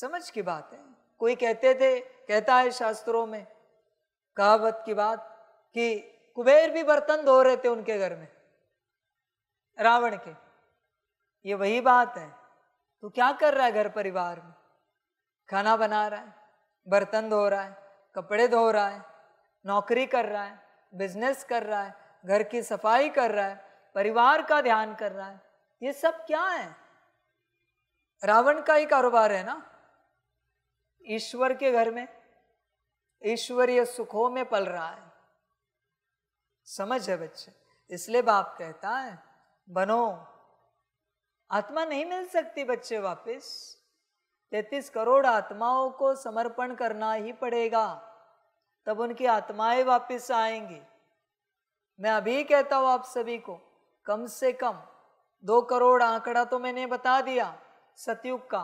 समझ की बात है कोई कहते थे कहता है शास्त्रों में कहावत की बात कि कुबेर भी बर्तन धो रहे थे उनके घर में रावण के ये वही बात है तो क्या कर रहा है घर परिवार में खाना बना रहा है बर्तन धो रहा है कपड़े धो रहा है नौकरी कर रहा है बिजनेस कर रहा है घर की सफाई कर रहा है परिवार का ध्यान कर रहा है ये सब क्या है रावण का ही कारोबार है ना ईश्वर के घर में ईश्वरीय सुखों में पल रहा है समझ है बच्चे इसलिए बाप कहता है बनो आत्मा नहीं मिल सकती बच्चे वापस तैतीस करोड़ आत्माओं को समर्पण करना ही पड़ेगा तब उनकी आत्माएं वापस आएंगी मैं अभी कहता हूं आप सभी को कम से कम दो करोड़ आंकड़ा तो मैंने बता दिया सतयुग का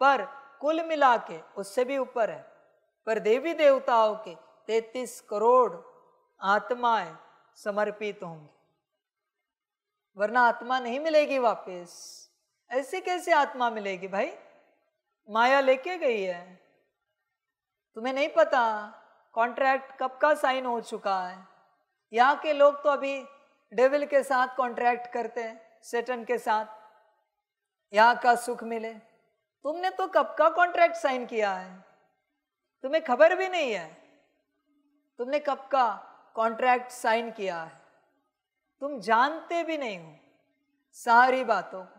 पर कुल मिला के उससे भी ऊपर है पर देवी देवताओं के तैतीस करोड़ आत्माएं समर्पित होंगी वरना आत्मा नहीं मिलेगी वापस ऐसे कैसे आत्मा मिलेगी भाई माया लेके गई है तुम्हें नहीं पता कॉन्ट्रैक्ट कब का साइन हो चुका है यहाँ के लोग तो अभी डेविल के साथ कॉन्ट्रैक्ट करते हैं सेटन के साथ यहाँ का सुख मिले तुमने तो कब का कॉन्ट्रैक्ट साइन किया है तुम्हें खबर भी नहीं है तुमने कब का कॉन्ट्रैक्ट साइन किया है तुम जानते भी नहीं हो सारी बातों को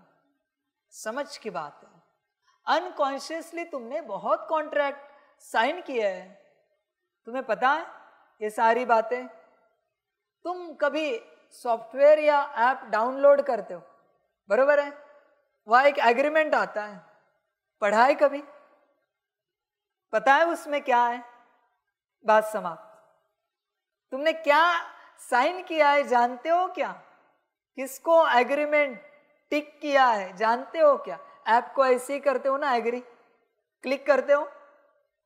समझ की बात है अनकॉन्शियसली तुमने बहुत कॉन्ट्रैक्ट साइन किया है तुम्हें पता है ये सारी बातें तुम कभी सॉफ्टवेयर या ऐप डाउनलोड करते हो बरोबर है वह एक एग्रीमेंट आता है पढ़ाए कभी पता है उसमें क्या है बात समाप्त तुमने क्या साइन किया है जानते हो क्या किसको एग्रीमेंट टिक किया है जानते हो क्या ऐप को ऐसे ही करते हो ना एग्री क्लिक करते हो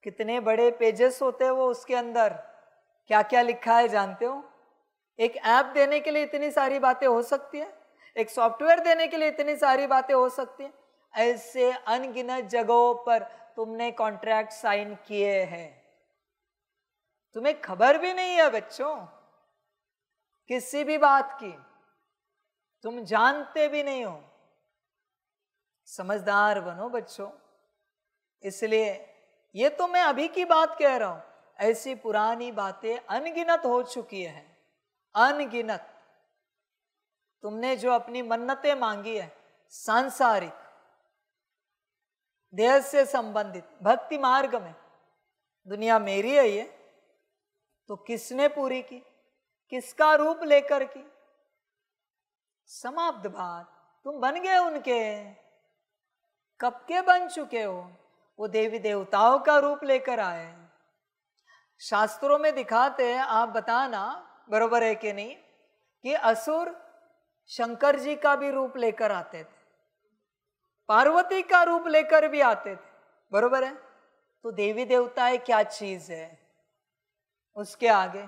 कितने बड़े पेजेस होते हैं वो उसके अंदर क्या क्या लिखा है जानते हो एक ऐप देने के लिए इतनी सारी बातें हो सकती है एक सॉफ्टवेयर देने के लिए इतनी सारी बातें हो सकती हैं ऐसे अनगिनत जगहों पर तुमने कॉन्ट्रैक्ट साइन किए हैं तुम्हें खबर भी नहीं है बच्चों किसी भी बात की तुम जानते भी नहीं हो समझदार बनो बच्चों इसलिए ये तो मैं अभी की बात कह रहा हूं ऐसी पुरानी बातें अनगिनत हो चुकी है अनगिनत तुमने जो अपनी मन्नतें मांगी है सांसारिक देह से संबंधित भक्ति मार्ग में दुनिया मेरी है ये तो किसने पूरी की किसका रूप लेकर की समाप्त भात तुम बन गए उनके कब के बन चुके हो वो देवी देवताओं का रूप लेकर आए शास्त्रों में दिखाते हैं आप बताना बरोबर है कि नहीं कि असुर शंकर जी का भी रूप लेकर आते थे पार्वती का रूप लेकर भी आते थे बरोबर है तो देवी देवताएं क्या चीज है उसके आगे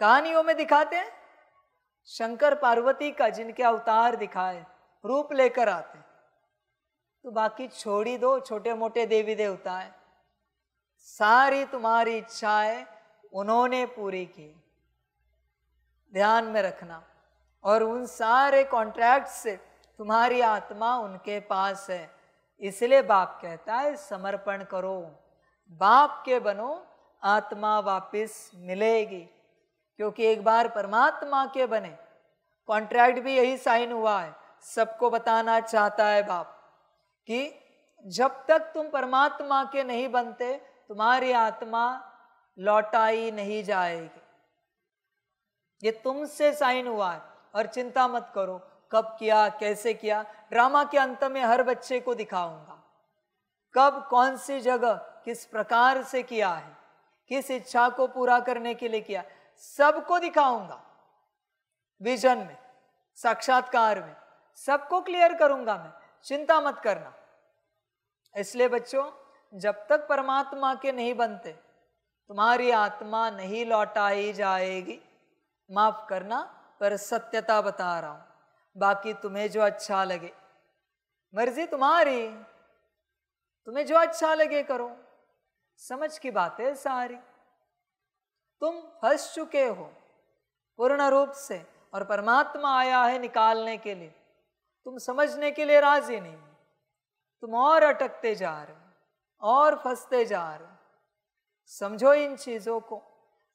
कहानियों में दिखाते हैं शंकर पार्वती का जिनके अवतार दिखाए रूप लेकर आते तो बाकी छोड़ी दो छोटे मोटे देवी देवता है सारी तुम्हारी इच्छाएं उन्होंने पूरी की ध्यान में रखना और उन सारे कॉन्ट्रैक्ट से तुम्हारी आत्मा उनके पास है इसलिए बाप कहता है समर्पण करो बाप के बनो आत्मा वापस मिलेगी क्योंकि एक बार परमात्मा के बने कॉन्ट्रैक्ट भी यही साइन हुआ है सबको बताना चाहता है बाप कि जब तक तुम परमात्मा के नहीं बनते तुम्हारी आत्मा लौटाई नहीं जाएगी ये तुमसे साइन हुआ है और चिंता मत करो कब किया कैसे किया ड्रामा के अंत में हर बच्चे को दिखाऊंगा कब कौन सी जगह किस प्रकार से किया है किस इच्छा को पूरा करने के लिए किया सबको दिखाऊंगा विजन में साक्षात्कार में सबको क्लियर करूंगा मैं चिंता मत करना इसलिए बच्चों जब तक परमात्मा के नहीं बनते तुम्हारी आत्मा नहीं लौटाई जाएगी माफ करना पर सत्यता बता रहा हूं बाकी तुम्हें जो अच्छा लगे मर्जी तुम्हारी तुम्हें जो अच्छा लगे करो समझ की बात है सारी तुम फंस चुके हो पूर्ण रूप से और परमात्मा आया है निकालने के लिए तुम समझने के लिए राजी नहीं तुम और अटकते जा रहे हो और फंसते जा रहे समझो इन चीज़ों को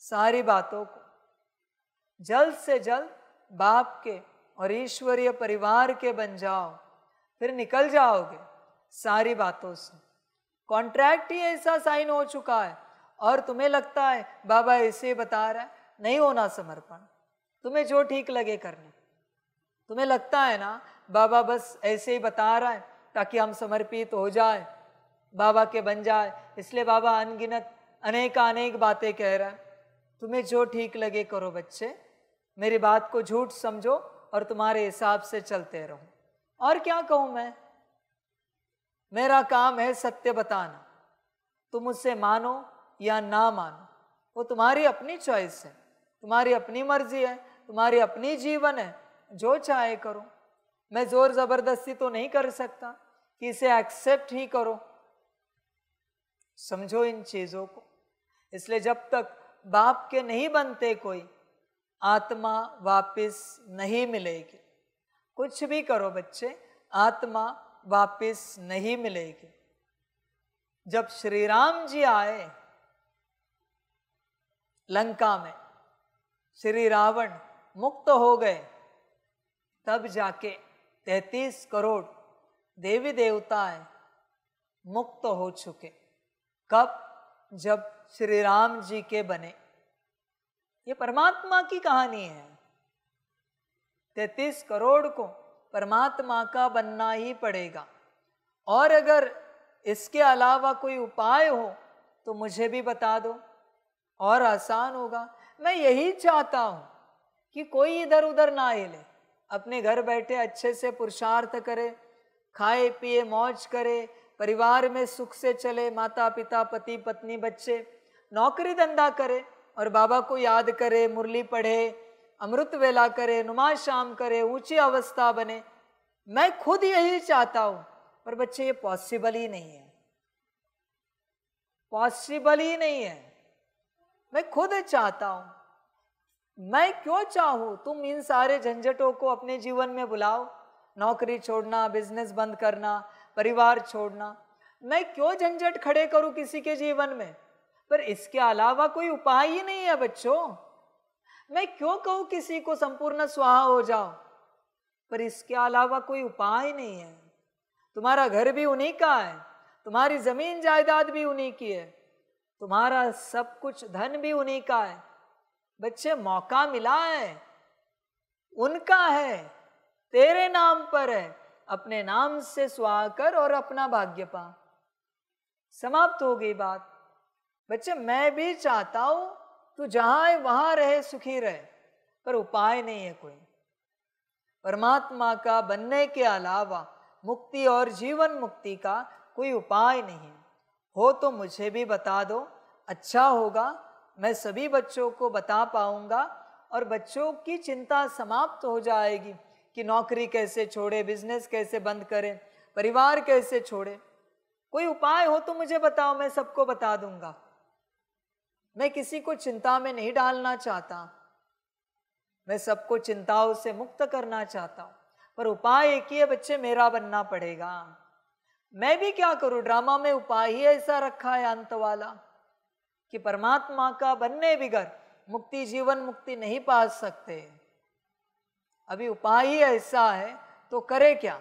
सारी बातों को जल्द से जल्द बाप के और ईश्वरीय परिवार के बन जाओ फिर निकल जाओगे सारी बातों से कॉन्ट्रैक्ट ही ऐसा साइन हो चुका है और तुम्हें लगता है बाबा ऐसे बता रहा है नहीं होना समर्पण तुम्हें जो ठीक लगे करना तुम्हें लगता है ना बाबा बस ऐसे ही बता रहा है ताकि हम समर्पित हो जाए बाबा के बन जाए इसलिए बाबा अनगिनत अनेक अनेक बातें कह रहा है तुम्हें जो ठीक लगे करो बच्चे मेरी बात को झूठ समझो और तुम्हारे हिसाब से चलते रहो और क्या कहूँ मैं मेरा काम है सत्य बताना तुम उससे मानो या ना मानो वो तुम्हारी अपनी चॉइस है तुम्हारी अपनी मर्जी है तुम्हारी अपनी जीवन है जो चाहे करो मैं जोर जबरदस्ती तो नहीं कर सकता कि इसे एक्सेप्ट ही करो समझो इन चीजों को इसलिए जब तक बाप के नहीं बनते कोई आत्मा वापस नहीं मिलेगी कुछ भी करो बच्चे आत्मा वापस नहीं मिलेगी जब श्री राम जी आए लंका में श्री रावण मुक्त हो गए तब जाके तैतीस करोड़ देवी देवताएं मुक्त हो चुके कब जब श्री राम जी के बने ये परमात्मा की कहानी है तैतीस करोड़ को परमात्मा का बनना ही पड़ेगा और अगर इसके अलावा कोई उपाय हो तो मुझे भी बता दो और आसान होगा मैं यही चाहता हूँ कि कोई इधर उधर ना हिले अपने घर बैठे अच्छे से पुरुषार्थ करे खाए पिए मौज करे परिवार में सुख से चले माता पिता पति पत्नी बच्चे नौकरी धंधा करे और बाबा को याद करे मुरली पढ़े अमृत वेला करे नुमा शाम करे ऊंची अवस्था बने मैं खुद यही चाहता हूँ पर बच्चे ये पॉसिबल ही नहीं है पॉसिबल ही नहीं है मैं खुद चाहता हूं मैं क्यों चाहूं तुम इन सारे झंझटों को अपने जीवन में बुलाओ नौकरी छोड़ना बिजनेस बंद करना परिवार छोड़ना मैं क्यों झंझट खड़े करूं किसी के जीवन में पर इसके अलावा कोई उपाय ही नहीं है बच्चों मैं क्यों कहूं किसी को संपूर्ण स्वाहा हो जाओ पर इसके अलावा कोई उपाय नहीं है तुम्हारा घर भी उन्हीं का है तुम्हारी जमीन जायदाद भी उन्हीं की है तुम्हारा सब कुछ धन भी उन्हीं का है बच्चे मौका मिला है उनका है तेरे नाम पर है अपने नाम से सुहा कर और अपना भाग्य पा समाप्त हो गई बात बच्चे मैं भी चाहता हूं तू जहां है वहां रहे सुखी रहे पर उपाय नहीं है कोई परमात्मा का बनने के अलावा मुक्ति और जीवन मुक्ति का कोई उपाय नहीं हो तो मुझे भी बता दो अच्छा होगा मैं सभी बच्चों को बता पाऊंगा और बच्चों की चिंता समाप्त हो जाएगी कि नौकरी कैसे छोड़े बिजनेस कैसे बंद करें परिवार कैसे छोड़े कोई उपाय हो तो मुझे बताओ मैं सबको बता दूंगा मैं किसी को चिंता में नहीं डालना चाहता मैं सबको चिंताओं से मुक्त करना चाहता हूँ पर उपाय एक ही है बच्चे मेरा बनना पड़ेगा मैं भी क्या करूँ ड्रामा में उपाय ही ऐसा रखा है अंत वाला कि परमात्मा का बनने बिगर मुक्ति जीवन मुक्ति नहीं पा सकते अभी उपाय ही ऐसा है तो करे क्या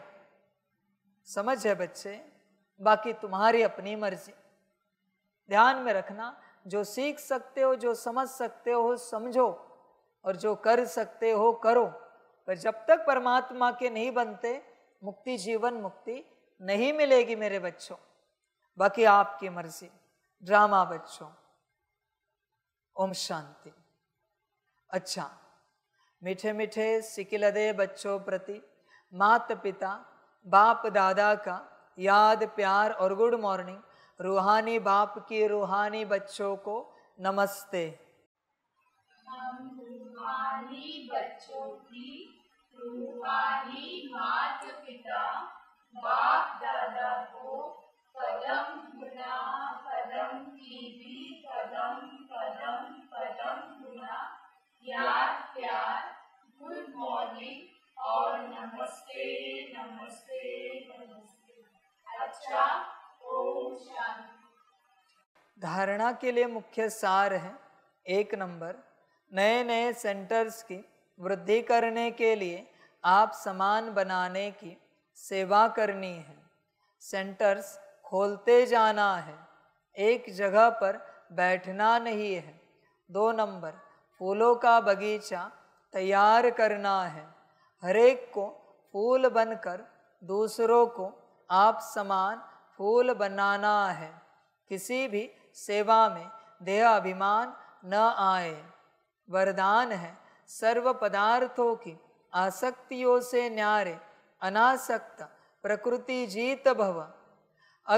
समझ है बच्चे बाकी तुम्हारी अपनी मर्जी ध्यान में रखना जो सीख सकते हो जो समझ सकते हो समझो और जो कर सकते हो करो पर जब तक परमात्मा के नहीं बनते मुक्ति जीवन मुक्ति नहीं मिलेगी मेरे बच्चों बाकी आपकी मर्जी ड्रामा बच्चों ओम शांति अच्छा मीठे मीठे सिकिलदे बच्चों प्रति मात पिता बाप दादा का याद प्यार और गुड मॉर्निंग रूहानी बाप की रूहानी बच्चों को नमस्ते रूहानी बच्चों की रूहानी मात पिता बाप दादा को कदम प्यार प्यार गुड मॉर्निंग और नमस्ते नमस्ते नमस्ते अच्छा ओम शांति धारणा के लिए मुख्य सार है एक नंबर नए नए सेंटर्स की वृद्धि करने के लिए आप सामान बनाने की सेवा करनी है सेंटर्स खोलते जाना है एक जगह पर बैठना नहीं है दो नंबर फूलों का बगीचा तैयार करना है हरेक को फूल बनकर दूसरों को आप समान फूल बनाना है किसी भी सेवा में देह अभिमान न आए वरदान है सर्व पदार्थों की आसक्तियों से न्यारे अनासक्त प्रकृति जीत भव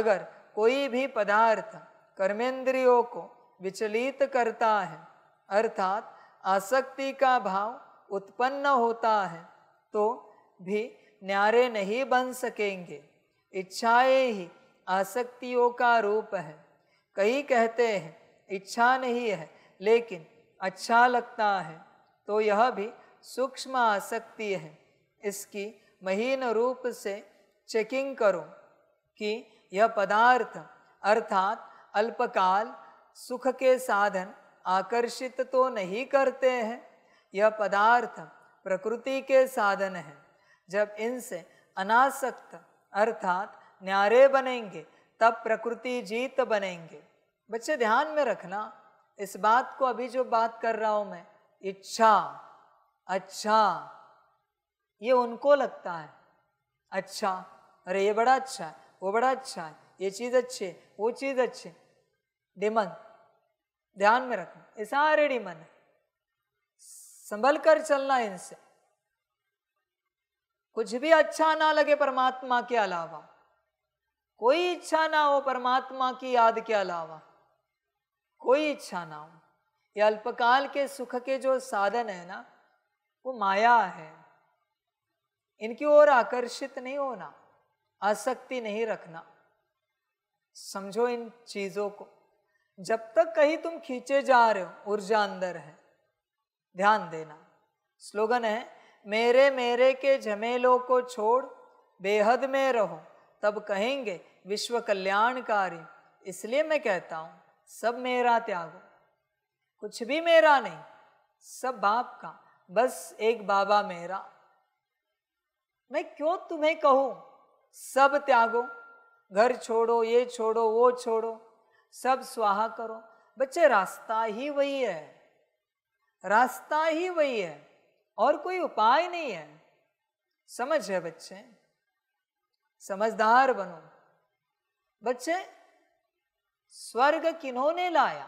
अगर कोई भी पदार्थ कर्मेंद्रियों को विचलित करता है अर्थात आसक्ति का भाव उत्पन्न होता है तो भी न्यारे नहीं बन सकेंगे इच्छाएं ही आसक्तियों का रूप है कई कहते हैं इच्छा नहीं है लेकिन अच्छा लगता है तो यह भी सूक्ष्म आसक्ति है इसकी महीन रूप से चेकिंग करो कि यह पदार्थ अर्थात अल्पकाल सुख के साधन आकर्षित तो नहीं करते हैं यह पदार्थ प्रकृति के साधन है जब इनसे अनासक्त अर्थात न्यारे बनेंगे तब प्रकृति जीत बनेंगे बच्चे ध्यान में रखना इस बात को अभी जो बात कर रहा हूं मैं इच्छा अच्छा ये उनको लगता है अच्छा अरे ये बड़ा अच्छा है वो बड़ा अच्छा है ये चीज़ अच्छी है वो चीज़ अच्छी डिमन ध्यान में रखना ये सारे डिमन है संभल कर चलना इनसे कुछ भी अच्छा ना लगे परमात्मा के अलावा कोई इच्छा ना हो परमात्मा की याद के अलावा कोई इच्छा ना हो ये अल्पकाल के सुख के जो साधन है ना वो माया है इनकी ओर आकर्षित नहीं होना आसक्ति नहीं रखना समझो इन चीजों को जब तक कहीं तुम खींचे जा रहे हो ऊर्जा अंदर है ध्यान देना स्लोगन है मेरे मेरे के झमेलों को छोड़ बेहद में रहो तब कहेंगे विश्व कल्याणकारी इसलिए मैं कहता हूँ सब मेरा त्यागो कुछ भी मेरा नहीं सब बाप का बस एक बाबा मेरा मैं क्यों तुम्हें कहूँ सब त्यागो घर छोड़ो ये छोड़ो वो छोड़ो सब स्वाहा करो बच्चे रास्ता ही वही है रास्ता ही वही है और कोई उपाय नहीं है समझ है बच्चे समझदार बनो बच्चे स्वर्ग किन्होंने लाया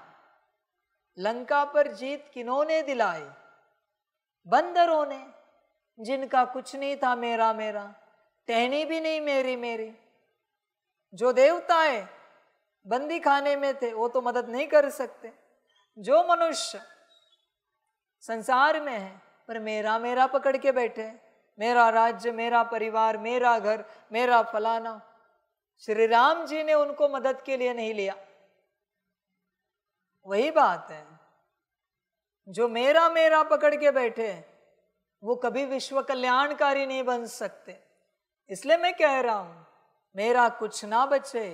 लंका पर जीत किन्होंने दिलाई बंदरों ने जिनका कुछ नहीं था मेरा मेरा टहनी भी नहीं मेरी मेरी जो देवता है बंदी खाने में थे वो तो मदद नहीं कर सकते जो मनुष्य संसार में है पर मेरा मेरा पकड़ के बैठे मेरा राज्य मेरा परिवार मेरा घर मेरा फलाना श्री राम जी ने उनको मदद के लिए नहीं लिया वही बात है जो मेरा मेरा पकड़ के बैठे वो कभी विश्व कल्याणकारी नहीं बन सकते इसलिए मैं कह रहा हूं मेरा कुछ ना बचे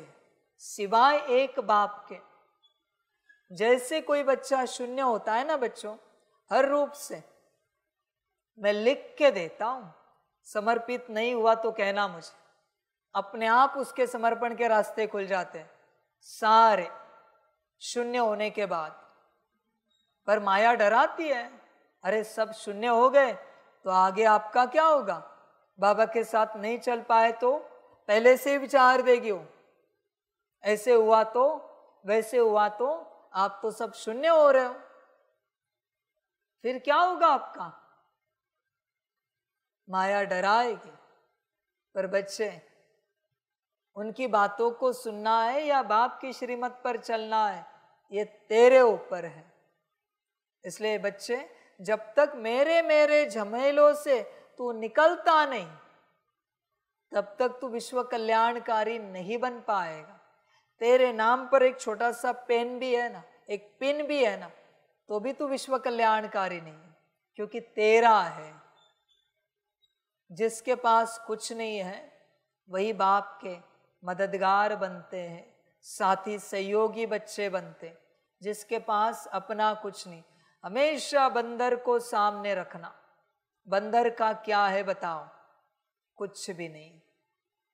सिवाय एक बाप के जैसे कोई बच्चा शून्य होता है ना बच्चों हर रूप से मैं लिख के देता हूं समर्पित नहीं हुआ तो कहना मुझे अपने आप उसके समर्पण के रास्ते खुल जाते हैं सारे शून्य होने के बाद पर माया डराती है अरे सब शून्य हो गए तो आगे आपका क्या होगा बाबा के साथ नहीं चल पाए तो पहले से विचार देगी वो ऐसे हुआ तो वैसे हुआ तो आप तो सब शून्य हो रहे हो फिर क्या होगा आपका माया डराएगी पर बच्चे उनकी बातों को सुनना है या बाप की श्रीमत पर चलना है ये तेरे ऊपर है इसलिए बच्चे जब तक मेरे मेरे झमेलों से तू निकलता नहीं तब तक तू विश्व कल्याणकारी नहीं बन पाएगा तेरे नाम पर एक छोटा सा पेन भी है ना एक पिन भी है ना तो भी तू विश्व कल्याणकारी नहीं है क्योंकि तेरा है जिसके पास कुछ नहीं है वही बाप के मददगार बनते हैं साथी सहयोगी बच्चे बनते जिसके पास अपना कुछ नहीं हमेशा बंदर को सामने रखना बंदर का क्या है बताओ कुछ भी नहीं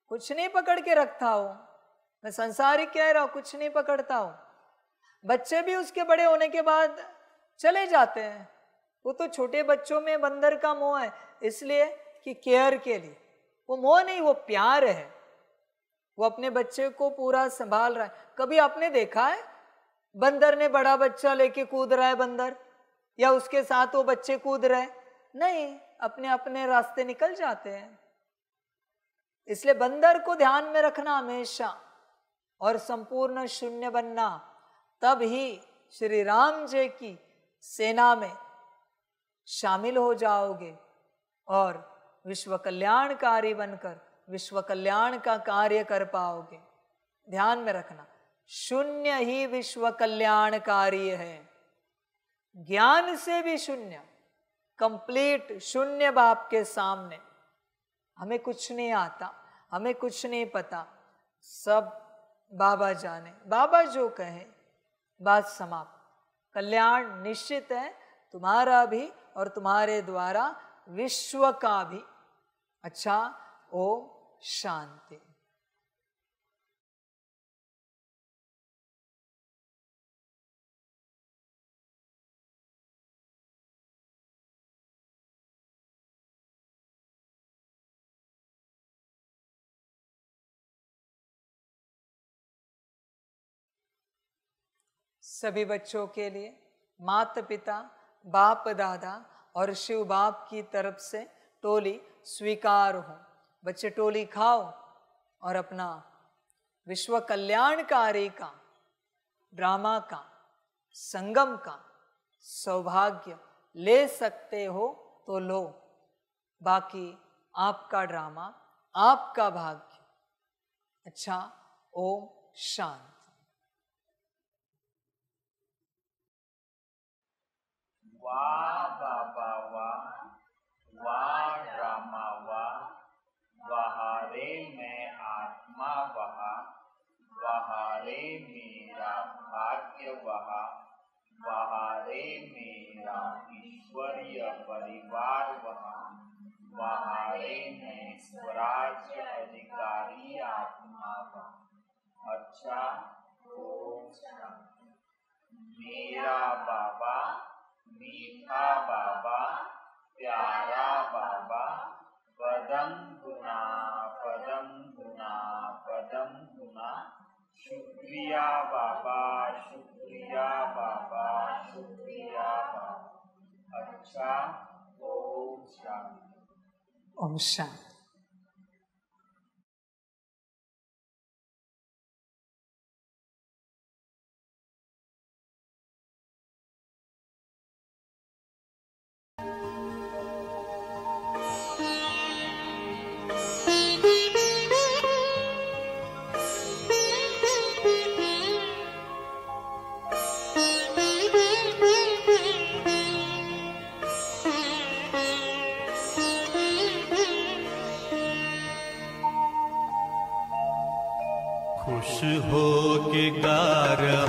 कुछ नहीं पकड़ के रखता हूँ मैं संसारिक कह रहा हूँ कुछ नहीं पकड़ता हूं बच्चे भी उसके बड़े होने के बाद चले जाते हैं वो तो छोटे बच्चों में बंदर का मोह है इसलिए कि केयर के लिए वो मोह नहीं वो प्यार है वो अपने बच्चे को पूरा संभाल रहा है कभी आपने देखा है बंदर ने बड़ा बच्चा लेके कूद रहा है बंदर या उसके साथ वो बच्चे कूद रहे नहीं अपने अपने रास्ते निकल जाते हैं इसलिए बंदर को ध्यान में रखना हमेशा और संपूर्ण शून्य बनना तब ही श्री राम जी की सेना में शामिल हो जाओगे और विश्व कल्याणकारी बनकर विश्व कल्याण का कार्य कर पाओगे ध्यान में रखना शून्य ही विश्व कल्याणकारी है ज्ञान से भी शून्य कंप्लीट शून्य बाप के सामने हमें कुछ नहीं आता हमें कुछ नहीं पता सब बाबा जाने बाबा जो कहें बात समाप्त कल्याण निश्चित है तुम्हारा भी और तुम्हारे द्वारा विश्व का भी अच्छा ओम शांति सभी बच्चों के लिए माता पिता बाप दादा और शिव बाप की तरफ से टोली स्वीकार हो बच्चे टोली खाओ और अपना विश्व कल्याणकारी का ड्रामा का संगम का सौभाग्य ले सकते हो तो लो बाकी आपका ड्रामा आपका भाग्य अच्छा ओम शांत वाह बाबा वाह वाह ड्रामा वाह बहारे में आत्मा वहा बहारे मेरा भाग्य वहा बहारे मेरा ईश्वरीय परिवार वहा बहारे में स्वराज्य अधिकारी आत्मा वहा अच्छा मेरा बाबा मीठा बाबा प्यारा बाबा पदम गुना पदम गुना पदम गुना शुक्रिया बाबा शुक्रिया बाबा शुक्रिया बाबा अच्छा ओम शांति ओम शांति खुश हो के गा रहा